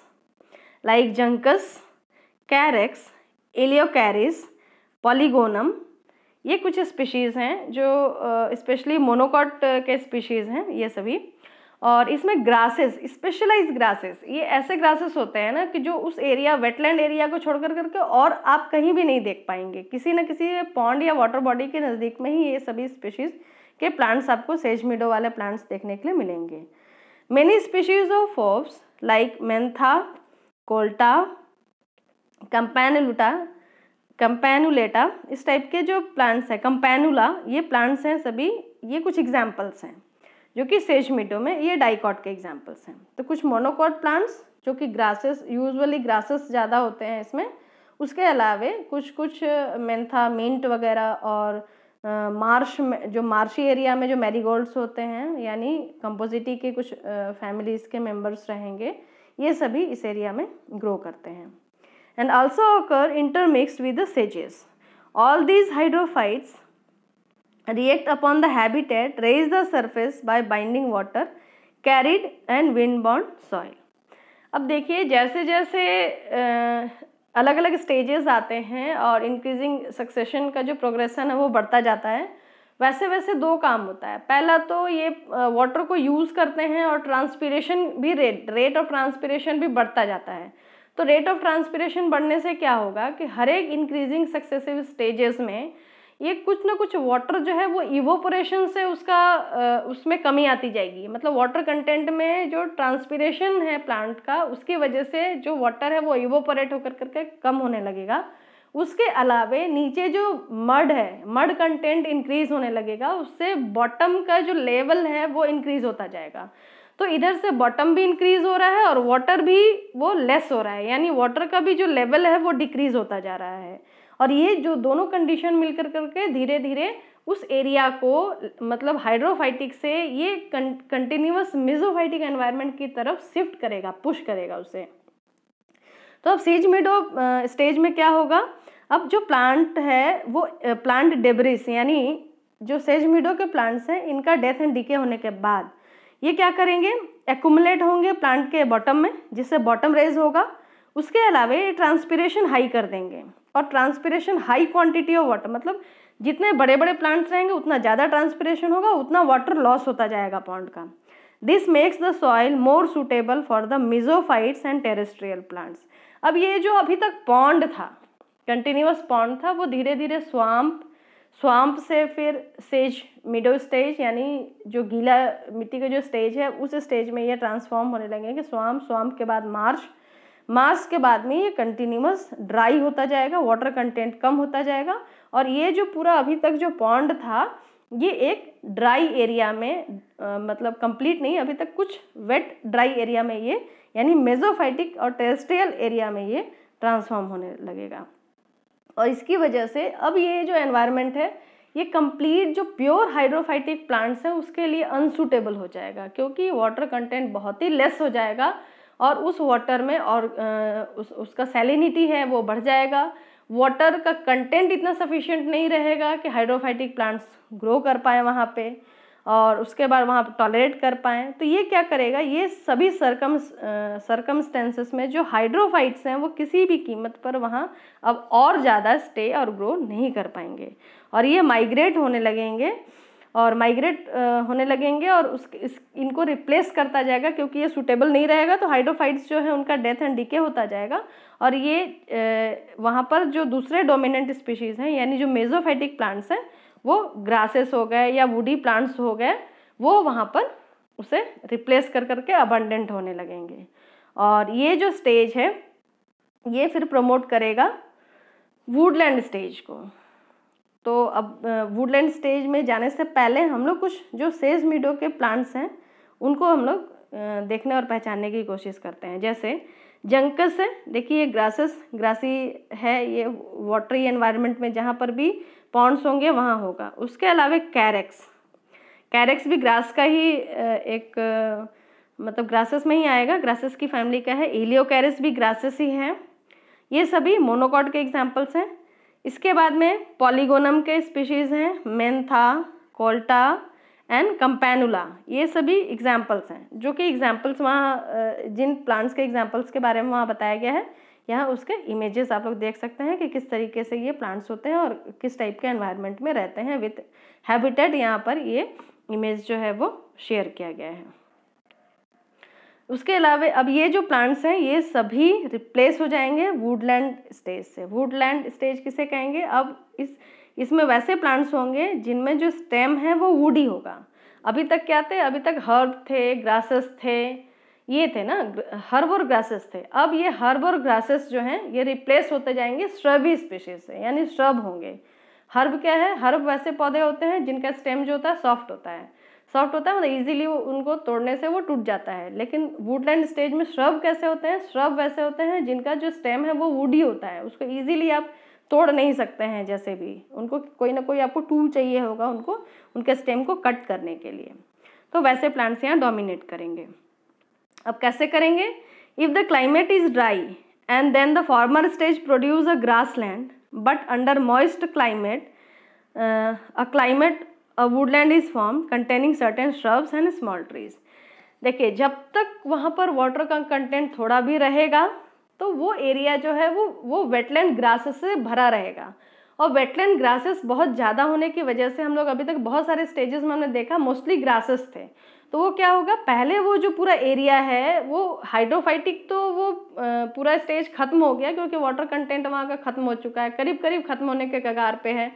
like Juncus Carex Eleocharis Polygonum ये कुछ स्पीशीज़ हैं जो स्पेशली मोनोकॉट के स्पीशीज़ हैं ये सभी और इसमें ग्रासेस स्पेशलाइज ग्रासेस ये ऐसे ग्रासेस होते हैं ना कि जो उस एरिया वेटलैंड एरिया को छोड़कर करके और आप कहीं भी नहीं देख पाएंगे किसी न किसी पॉन्ड या वाटर बॉडी के नज़दीक में ही ये सभी स्पेशीज़ के प्लांट्स आपको सेज मिडो वाले प्लांट्स देखने के लिए मिलेंगे many species of forbs like Mentha Caltha Campanulata Campanulata इस टाइप के जो प्लांट्स हैं कंपेनुला ये प्लांट्स हैं सभी ये कुछ एग्जाम्पल्स हैं जो कि सेज मीटो में ये डाइकॉट के एग्जाम्पल्स हैं तो कुछ मोनोकॉट प्लांट्स जो कि ग्रासेस यूजुअली ग्रासेस ज़्यादा होते हैं इसमें उसके अलावे कुछ कुछ मेंथा मिंट वगैरह और आ, मार्श में, जो मार्शी एरिया में जो मैरीगोल्ड्स होते हैं यानी कंपोजिटी के कुछ फैमिलीज़ के मेंबर्स रहेंगे ये सभी इस एरिया में ग्रो करते हैं and also occur intermix with the सेजेस all these hydrophytes react upon the habitat, raise the surface by binding water carried and wind bound soil. अब देखिए जैसे जैसे अलग अलग स्टेजेस आते हैं और इंक्रीजिंग सक्सेशन का जो प्रोग्रेशन है वो बढ़ता जाता है वैसे वैसे दो काम होता है पहला तो ये वाटर को यूज़ करते हैं और ट्रांसपीरेशन भी रेट रेट ऑफ ट्रांसपीरेशन भी बढ़ता जाता है तो रेट ऑफ ट्रांसपीरेशन बढ़ने से क्या होगा कि हर एक इंक्रीजिंग सक्सेसिव स्टेजेस में ये कुछ ना कुछ वाटर जो है वो इवोपोरेशन से उसका उसमें कमी आती जाएगी मतलब वाटर कंटेंट में जो ट्रांसपीरेशन है प्लांट का उसकी वजह से जो वाटर है वो इवोपोरेट होकर करके कम होने लगेगा उसके अलावे नीचे जो मड है मड कंटेंट इंक्रीज होने लगेगा उससे बॉटम का जो लेवल है वो इंक्रीज होता जाएगा तो इधर से बॉटम भी इंक्रीज हो रहा है और वाटर भी वो लेस हो रहा है यानी वाटर का भी जो लेवल है वो डिक्रीज होता जा रहा है और ये जो दोनों कंडीशन मिलकर करके धीरे धीरे उस एरिया को मतलब हाइड्रोफाइटिक से ये कंटिन्यूस मिजोफाइटिक एनवायरनमेंट की तरफ शिफ्ट करेगा पुश करेगा उसे तो अब सीज मिडो स्टेज में क्या होगा अब जो प्लांट है वो प्लांट डेब्रिस यानी जो सेज मिडो के प्लांट्स हैं इनका डेथ एंड डिके होने के बाद ये क्या करेंगे एकुमुलेट होंगे प्लांट के बॉटम में जिससे बॉटम रेज होगा उसके अलावा ये ट्रांसपीरेशन हाई कर देंगे और transpiration high quantity of water मतलब जितने बड़े बड़े प्लांट्स रहेंगे उतना ज़्यादा ट्रांसपीरेशन होगा उतना वाटर लॉस होता जाएगा पॉन्ड का this makes the soil more suitable for the mesophytes and terrestrial plants अब ये जो अभी तक पॉन्ड था कंटिन्यूस पॉन्ड था वो धीरे धीरे स्वाम्प स्वाम्प से फिर स्टेज मिडो स्टेज यानी जो गीला मिट्टी का जो स्टेज है उस स्टेज में ये ट्रांसफॉर्म होने लगेंगे स्वाम्प स्वाम्प के बाद मार्च मास के बाद में ये कंटिन्यूस ड्राई होता जाएगा वाटर कंटेंट कम होता जाएगा और ये जो पूरा अभी तक जो पॉन्ड था ये एक ड्राई एरिया में आ, मतलब कंप्लीट नहीं अभी तक कुछ वेट ड्राई एरिया में ये यानी मेजोफाइटिक और टेरेस्ट्रियल एरिया में ये ट्रांसफॉर्म होने लगेगा और इसकी वजह से अब ये जो एनवायरनमेंट है ये कंप्लीट जो प्योर हाइड्रोफाइटिक प्लांट्स हैं उसके लिए अनसूटेबल हो जाएगा क्योंकि वाटर कंटेंट बहुत ही लेस हो जाएगा और उस वाटर में और उस, उसका सेलिनिटी है वो बढ़ जाएगा वाटर का कंटेंट इतना सफिशिएंट नहीं रहेगा कि हाइड्रोफाइटिक प्लांट्स ग्रो कर पाए वहाँ पे और उसके बाद वहाँ टॉलरेट कर पाएँ तो ये क्या करेगा ये सभी सरकम सरकमस्टेंसेस में जो हाइड्रोफाइट्स हैं वो किसी भी कीमत पर वहाँ अब और ज़्यादा स्टे और ग्रो नहीं कर पाएंगे और ये माइग्रेट होने लगेंगे और माइग्रेट होने लगेंगे और उस इस, इनको रिप्लेस करता जाएगा क्योंकि ये सूटेबल नहीं रहेगा तो हाइड्रोफाइट्स जो है उनका डेथ एंड डिके होता जाएगा और ये वहाँ पर जो दूसरे डोमिनेंट स्पीशीज़ हैं यानी जो मेजोफाइटिक प्लांट्स हैं वो ग्रासेस हो गए या वुडी प्लांट्स हो गए वो वहाँ पर उसे रिप्लेस कर करके अबंडेंट होने लगेंगे और ये जो स्टेज है ये फिर प्रमोट करेगा वुडलैंड स्टेज को तो अब वुडलैंड स्टेज में जाने से पहले हम लोग कुछ जो सेज मीडो के प्लांट्स हैं उनको हम लोग देखने और पहचानने की कोशिश करते हैं जैसे जंकस है देखिए ये ग्रासेस ग्रासी है ये वाटरी एनवायरनमेंट में जहाँ पर भी पॉन्ड्स होंगे वहाँ होगा उसके अलावा कैरेक्स कैरेक्स भी ग्रास का ही एक मतलब ग्रासेस में ही आएगा ग्रासेस की फैमिली का है एलियो भी ग्रासेस ही है ये सभी मोनोकॉड के एग्जाम्पल्स हैं इसके बाद में पॉलीगोनम के स्पीशीज़ हैं मेंथा कोल्टा एंड कंपेनुला ये सभी एग्जाम्पल्स हैं जो कि एग्जाम्पल्स वहाँ जिन प्लांट्स के एग्जाम्पल्स के बारे में वहाँ बताया गया है यहाँ उसके इमेजेस आप लोग देख सकते हैं कि किस तरीके से ये प्लांट्स होते हैं और किस टाइप के एनवायरनमेंट में रहते हैं विथ हैबिटेट यहाँ पर ये इमेज जो है वो शेयर किया गया है उसके अलावा अब ये जो प्लांट्स हैं ये सभी रिप्लेस हो जाएंगे वुडलैंड स्टेज से वुडलैंड स्टेज किसे कहेंगे अब इस इसमें वैसे प्लांट्स होंगे जिनमें जो स्टेम है वो वूडी होगा अभी तक क्या थे अभी तक हर्ब थे ग्रासेस थे ये थे ना हर्ब और ग्रासेस थे अब ये हर्ब और ग्रासेस जो हैं ये रिप्लेस होते जाएंगे श्रबी स्पीशीज से यानी श्रब होंगे हर्ब क्या है हर्ब वैसे पौधे होते हैं जिनका स्टेम जो होता है सॉफ्ट होता है सॉफ्ट होता है मतलब इजीली उनको तोड़ने से वो टूट जाता है लेकिन वुडलैंड स्टेज में श्रब कैसे होते हैं श्रब वैसे होते हैं जिनका जो स्टेम है वो वुड ही होता है उसको ईजिली आप तोड़ नहीं सकते हैं जैसे भी उनको कोई ना कोई आपको टूल चाहिए होगा उनको उनके स्टेम को कट करने के लिए तो वैसे प्लांट्स यहाँ डोमिनेट करेंगे अब कैसे करेंगे if the climate is dry and then the former stage produce a grassland but under moist climate a climate a woodland is form containing certain shrubs and small trees देखिए जब तक वहाँ पर वाटर का कंटेंट थोड़ा भी रहेगा तो वो एरिया जो है वो वो वेटलैंड ग्रासेस से भरा रहेगा और वेटलैंड ग्रासेस बहुत ज़्यादा होने की वजह से हम लोग अभी तक बहुत सारे स्टेजेस में हमने देखा मोस्टली ग्रासेस थे तो वो क्या होगा पहले वो जो पूरा एरिया है वो हाइड्रोफाइटिक तो वो पूरा स्टेज ख़त्म हो गया क्योंकि वाटर कंटेंट वहाँ का ख़त्म हो चुका है करीब करीब ख़त्म होने के कगार पे है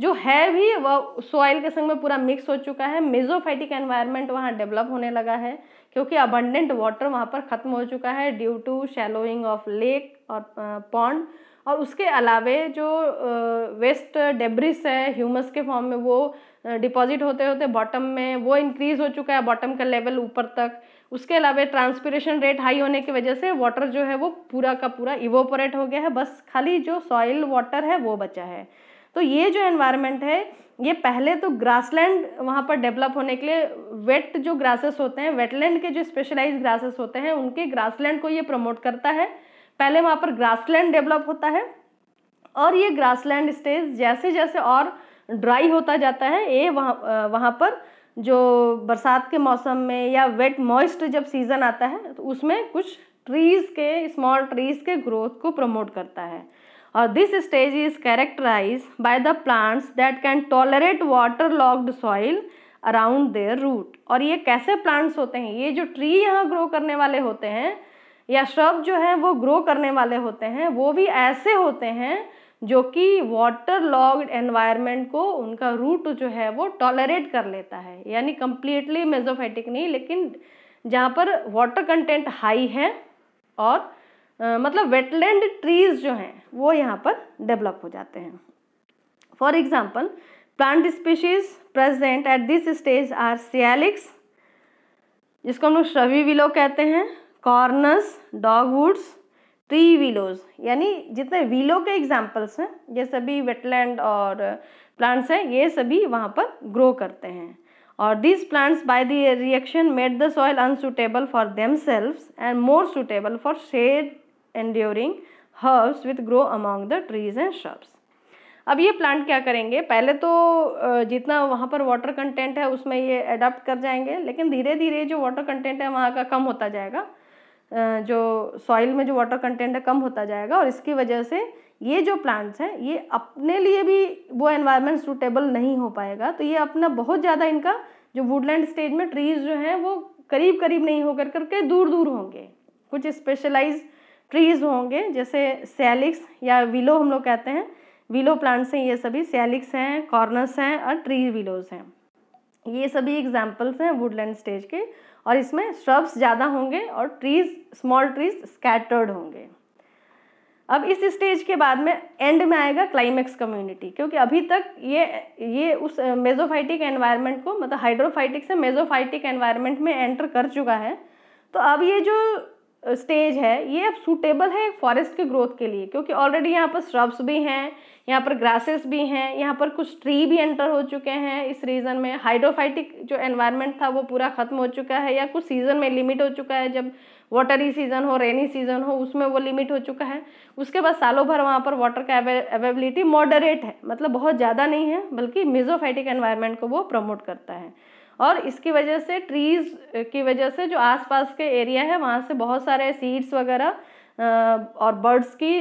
जो है भी वह सॉइल के संग में पूरा मिक्स हो चुका है मेजोफाइटिक एनवायरनमेंट वहाँ डेवलप होने लगा है क्योंकि अबंडेंट वाटर वहाँ पर ख़त्म हो चुका है due to shallowing of lake और पॉन्ड और उसके अलावे जो वेस्ट डेब्रिस है ह्यूमस के फॉर्म में वो डिपॉजिट होते होते बॉटम में वो इंक्रीज़ हो चुका है बॉटम का लेवल ऊपर तक उसके अलावा ट्रांसपीरेशन रेट हाई होने की वजह से वाटर जो है वो पूरा का पूरा इवोपोरेट हो गया है बस खाली जो सॉइल वाटर है वो बचा है तो ये जो एनवायरनमेंट है ये पहले तो ग्रासलैंड वहाँ पर डेवलप होने के लिए वेट जो ग्रासेस होते हैं वेटलैंड के जो स्पेशलाइज ग्रासेस होते हैं उनके ग्रासलैंड को ये प्रमोट करता है पहले वहाँ पर ग्रासलैंड डेवलप होता है और ये ग्रासलैंड स्टेज जैसे जैसे और ड्राई होता जाता है ये वहाँ वहाँ पर जो बरसात के मौसम में या वेट मॉइस्ट जब सीज़न आता है तो उसमें कुछ ट्रीज़ के स्मॉल ट्रीज़ के ग्रोथ को प्रमोट करता है और this stage is characterise by the plants that can tolerate water logged soil around their root और ये कैसे प्लांट्स होते हैं ये जो ट्री यहाँ ग्रो करने वाले होते हैं या श्रब जो हैं वो ग्रो करने वाले होते हैं वो भी ऐसे होते हैं जो कि वाटर लॉग्ड एनवायरनमेंट को उनका रूट जो है वो टॉलरेट कर लेता है यानी कम्प्लीटली मेजोफेटिक नहीं लेकिन जहाँ पर वाटर कंटेंट हाई है और मतलब वेटलैंड ट्रीज जो हैं वो यहाँ पर डेवलप हो जाते हैं for example plant species present at this stage are Salix जिसको हम लोग श्रवी विलो कहते हैं कॉर्नस डॉगवुड्स ट्री विलोज यानी जितने विलो के एग्जाम्पल्स हैं ये सभी वेटलैंड और प्लांट्स हैं ये सभी वहाँ पर ग्रो करते हैं और this plants by the reaction made the soil unsuitable for themselves and more suitable for shade enduring herbs with grow among the trees and shrubs अब ये प्लांट क्या करेंगे पहले तो जितना वहाँ पर वाटर कंटेंट है उसमें ये अडाप्ट कर जाएंगे लेकिन धीरे धीरे जो वाटर कंटेंट है वहाँ का कम होता जाएगा जो सॉइल में जो वाटर कंटेंट है कम होता जाएगा और इसकी वजह से ये जो प्लांट्स हैं ये अपने लिए भी वो एनवायरनमेंट सूटेबल नहीं हो पाएगा तो ये अपना बहुत ज़्यादा इनका जो वुडलैंड स्टेज में ट्रीज़ जो हैं वो करीब करीब नहीं होकर करके दूर दूर होंगे कुछ स्पेशलाइज ट्रीज होंगे जैसे सेलिक्स या विलो हम लोग कहते हैं विलो प्लांट्स हैं ये सभी सेलिक्स हैं कॉर्नर्स हैं और ट्री विलोज हैं ये सभी एग्जाम्पल्स हैं वुडलैंड स्टेज के और इसमें श्रब्स ज़्यादा होंगे और ट्रीज स्मॉल ट्रीज स्कैटर्ड होंगे अब इस स्टेज के बाद में एंड में आएगा क्लाइमेक्स कम्युनिटी क्योंकि अभी तक ये ये उस मेजोफाइटिक एनवायरनमेंट को मतलब हाइड्रोफाइटिक से मेजोफाइटिक एनवायरनमेंट में एंटर कर चुका है तो अब ये जो स्टेज है ये अब सूटेबल है फॉरेस्ट के ग्रोथ के लिए क्योंकि ऑलरेडी यहाँ पर श्रब्स भी हैं यहाँ पर ग्रासेस भी हैं यहाँ पर कुछ ट्री भी एंटर हो चुके हैं इस रीज़न में हाइड्रोफाइटिक जो एनवायरनमेंट था वो पूरा ख़त्म हो चुका है या कुछ सीज़न में लिमिट हो चुका है जब वाटरी सीज़न हो रेनी सीज़न हो उसमें वो लिमिट हो चुका है उसके बाद सालों भर वहाँ पर वाटर का अवेलेबिलिटी मॉडरेट है मतलब बहुत ज़्यादा नहीं है बल्कि मिजोफाइटिक एन्वायरमेंट को वो प्रमोट करता है और इसकी वजह से ट्रीज़ की वजह से जो आसपास के एरिया है वहाँ से बहुत सारे सीड्स वगैरह और बर्ड्स की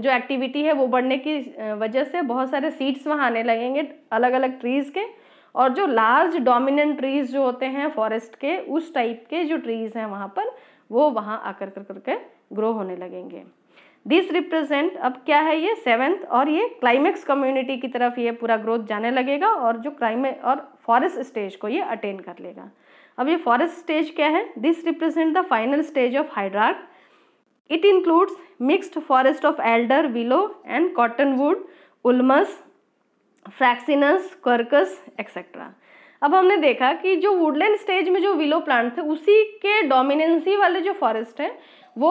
जो एक्टिविटी है वो बढ़ने की वजह से बहुत सारे सीड्स वहाँ आने लगेंगे अलग अलग ट्रीज़ के और जो लार्ज डोमिनेंट ट्रीज़ जो होते हैं फॉरेस्ट के उस टाइप के जो ट्रीज़ हैं वहाँ पर वो वहाँ आकर कर करके ग्रो होने लगेंगे दिस रिप्रेजेंट अब क्या है ये सेवेंथ और ये क्लाइमेक्स कम्युनिटी की तरफ ये पूरा ग्रोथ जाने लगेगा और जो क्लाइमे और फॉरेस्ट स्टेज को ये अटेन कर लेगा अब ये फॉरेस्ट स्टेज क्या है this represent the final stage of hydrarch it includes mixed forest of alder willow and cottonwood Ulmus Fraxinus Quercus etcetera अब हमने देखा कि जो वुडलैंड स्टेज में जो विलो प्लांट थे उसी के डोमिनेंसी वाले जो फॉरेस्ट हैं वो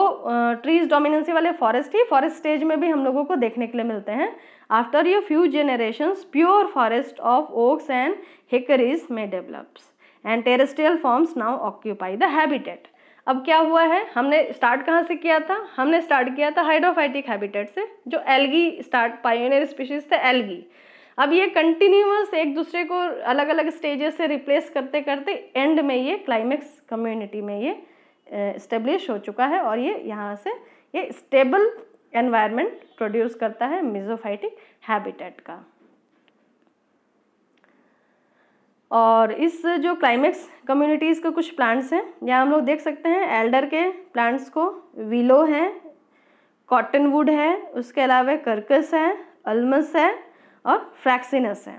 ट्रीज डोमिनेंसी वाले फॉरेस्ट ही फॉरेस्ट स्टेज में भी हम लोगों को देखने के लिए मिलते हैं After a few generations, pure forest of oaks and hickories may develops and terrestrial forms now occupy the habitat. अब क्या हुआ है हमने स्टार्ट कहाँ से किया था हमने स्टार्ट किया था हाइड्रोफाइटिक हैबिटेट से जो एल्गी स्टार्ट पायोनियर स्पीशीज थे एल्गी अब ये कंटिन्यूस एक दूसरे को अलग अलग स्टेजेस से रिप्लेस करते करते एंड में ये क्लाइमेक्स कम्युनिटी में ये इस्टेब्लिश हो चुका है और ये यहाँ से ये स्टेबल एनवायरनमेंट प्रोड्यूस करता है मिजोफाइटिक हैबिटेट का और इस जो क्लाइमेक्स कम्युनिटीज़ के कुछ प्लांट्स हैं यहाँ हम लोग देख सकते हैं एल्डर के प्लांट्स को विलो हैं कॉटन वुड है उसके अलावा कर्कस है अल्मस है और फ्रैक्सिनस है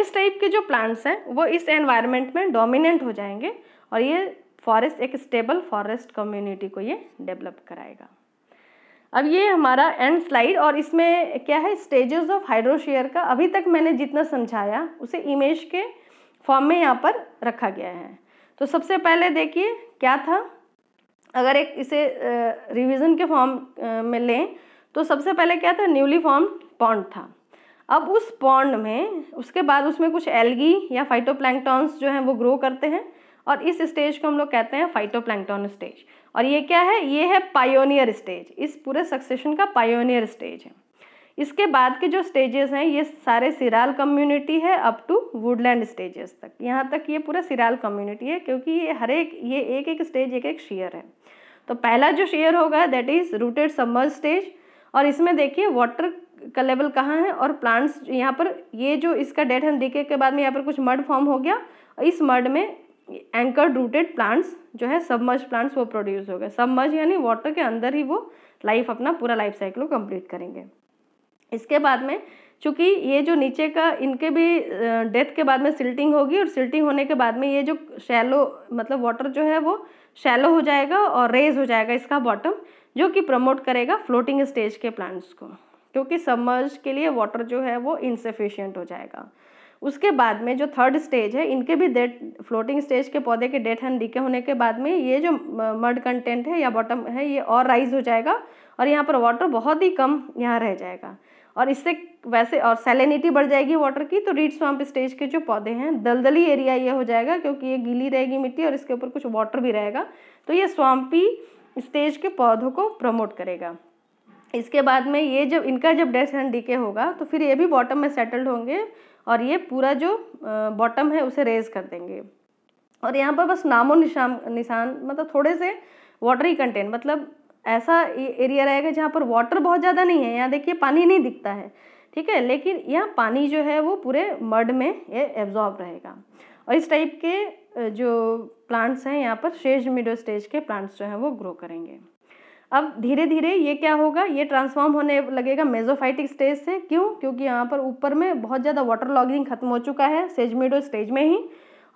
इस टाइप के जो प्लांट्स हैं वो इस एनवायरनमेंट में डोमिनेंट हो जाएंगे और ये फॉरेस्ट एक स्टेबल फॉरेस्ट कम्युनिटी को ये डेवलप कराएगा अब ये हमारा एंड स्लाइड और इसमें क्या है स्टेजेस ऑफ हाइड्रोशेयर का अभी तक मैंने जितना समझाया उसे इमेज के फॉर्म में यहाँ पर रखा गया है तो सबसे पहले देखिए क्या था अगर एक इसे रिवीजन के फॉर्म में लें तो सबसे पहले क्या था न्यूली फॉर्म पॉन्ड था अब उस पॉन्ड में उसके बाद उसमें कुछ एल्गी या फाइटोप्लैंक्टॉन्स जो हैं वो ग्रो करते हैं और इस स्टेज को हम लोग कहते हैं फाइटोप्लैंक्टन स्टेज और ये क्या है ये है पायोनियर स्टेज इस पूरे सक्सेशन का पायोनियर स्टेज है इसके बाद के जो स्टेजेस हैं ये सारे सिराल कम्युनिटी है अप टू वुडलैंड स्टेजेस तक यहाँ तक ये पूरा सिराल कम्युनिटी है क्योंकि ये हर एक ये एक एक स्टेज एक एक शेयर है तो पहला जो शेयर होगा that is rooted submerged stage और इसमें देखिए वाटर का लेवल कहाँ है और प्लांट्स यहाँ पर ये जो इसका डेड एंड डीके के बाद में यहाँ पर कुछ मर्ड फॉर्म हो गया इस मर्ड में एंकर रूटेड प्लांट्स जो है सबमर्ज प्लांट्स वो प्रोड्यूस हो गए सबमर्ज यानी वाटर के अंदर ही वो लाइफ अपना पूरा लाइफ साइकिल कंप्लीट करेंगे इसके बाद में चूँकि ये जो नीचे का इनके भी डेथ के बाद में सिल्टिंग होगी और सिल्टिंग होने के बाद में ये जो शैलो मतलब वाटर जो है वो शैलो हो जाएगा और रेज हो जाएगा इसका बॉटम जो कि प्रमोट करेगा फ्लोटिंग स्टेज के प्लांट्स को क्योंकि सबमर्ज के लिए वाटर जो है वो इनसफिशियंट हो जाएगा उसके बाद में जो थर्ड स्टेज है इनके भी डेट फ्लोटिंग स्टेज के पौधे के डेट एंड डीके होने के बाद में ये जो मर्ड कंटेंट है या बॉटम है ये और राइज हो जाएगा और यहाँ पर वाटर बहुत ही कम यहाँ रह जाएगा और इससे वैसे और सेलिनिटी बढ़ जाएगी वाटर की तो रीड स्वाम्प स्टेज के जो पौधे हैं दलदली एरिया ये हो जाएगा क्योंकि ये गीली रहेगी मिट्टी और इसके ऊपर कुछ वाटर भी रहेगा तो ये स्वाम्पी स्टेज के पौधों को प्रमोट करेगा इसके बाद में ये जब इनका जब डेथ हैंड डीके होगा तो फिर ये भी बॉटम में सेटल्ड होंगे और ये पूरा जो बॉटम है उसे रेज कर देंगे और यहाँ पर बस नामो निशान निशान मतलब थोड़े से वाटरी कंटेंट मतलब ऐसा एरिया रहेगा जहाँ पर वाटर बहुत ज़्यादा नहीं है यहाँ देखिए पानी नहीं दिखता है ठीक है लेकिन यहाँ पानी जो है वो पूरे मड में ये एब्जॉर्ब रहेगा और इस टाइप के जो प्लांट्स हैं यहाँ पर शेज मिडो स्टेज के प्लांट्स जो हैं वो ग्रो करेंगे अब धीरे धीरे ये क्या होगा ये ट्रांसफॉर्म होने लगेगा मेजोफाइटिक स्टेज से क्यों क्योंकि यहाँ पर ऊपर में बहुत ज़्यादा वाटर लॉगिंग खत्म हो चुका है सेजमेडो स्टेज में ही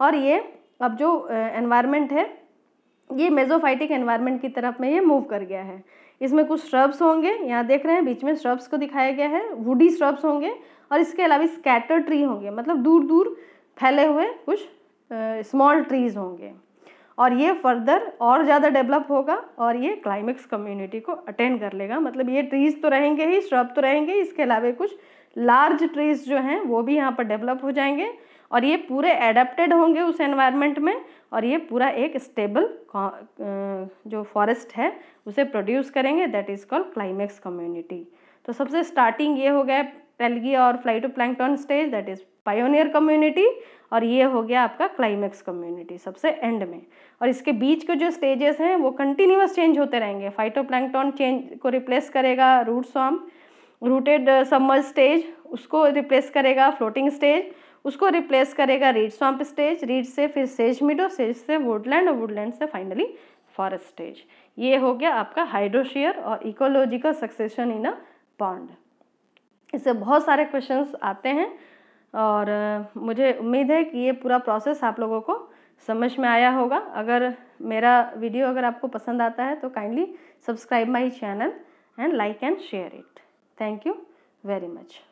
और ये अब जो एनवायरनमेंट है ये मेजोफाइटिक एनवायरनमेंट की तरफ में ये मूव कर गया है इसमें कुछ श्रब्स होंगे यहाँ देख रहे हैं बीच में श्रब्स को दिखाया गया है वुडी श्रब्स होंगे और इसके अलावा स्कैटर ट्री होंगे मतलब दूर दूर फैले हुए कुछ स्मॉल ट्रीज होंगे और ये फर्दर और ज़्यादा डेवलप होगा और ये क्लाइमेक्स कम्युनिटी को अटेंड कर लेगा मतलब ये ट्रीज़ तो रहेंगे ही श्रब तो रहेंगे इसके अलावा कुछ लार्ज ट्रीज़ जो हैं वो भी यहाँ पर डेवलप हो जाएंगे और ये पूरे एडेप्टेड होंगे उस एनवायरनमेंट में और ये पूरा एक स्टेबल जो फॉरेस्ट है उसे प्रोड्यूस करेंगे that is called climax community तो सबसे स्टार्टिंग ये हो गया पेलगी और phytoplankton stage that is pioneer community और ये हो गया आपका क्लाइमैक्स कम्युनिटी सबसे एंड में और इसके बीच के जो स्टेजेस हैं वो कंटिन्यूस चेंज होते रहेंगे फाइटोप्लैंकटॉन चेंज को रिप्लेस करेगा रूट स्वाम रूटेड समर स्टेज उसको रिप्लेस करेगा फ्लोटिंग स्टेज उसको रिप्लेस करेगा रीड स्वाम्प स्टेज रीड से फिर सेज मिडो सेज से वुडलैंड और वुडलैंड से फाइनली फॉरेस्ट स्टेज ये हो गया आपका हाइड्रोशियर और ecological succession in a pond इससे बहुत सारे क्वेश्चंस आते हैं और मुझे उम्मीद है कि ये पूरा प्रोसेस आप लोगों को समझ में आया होगा अगर मेरा वीडियो अगर आपको पसंद आता है तो kindly subscribe my channel and like and share it thank you very much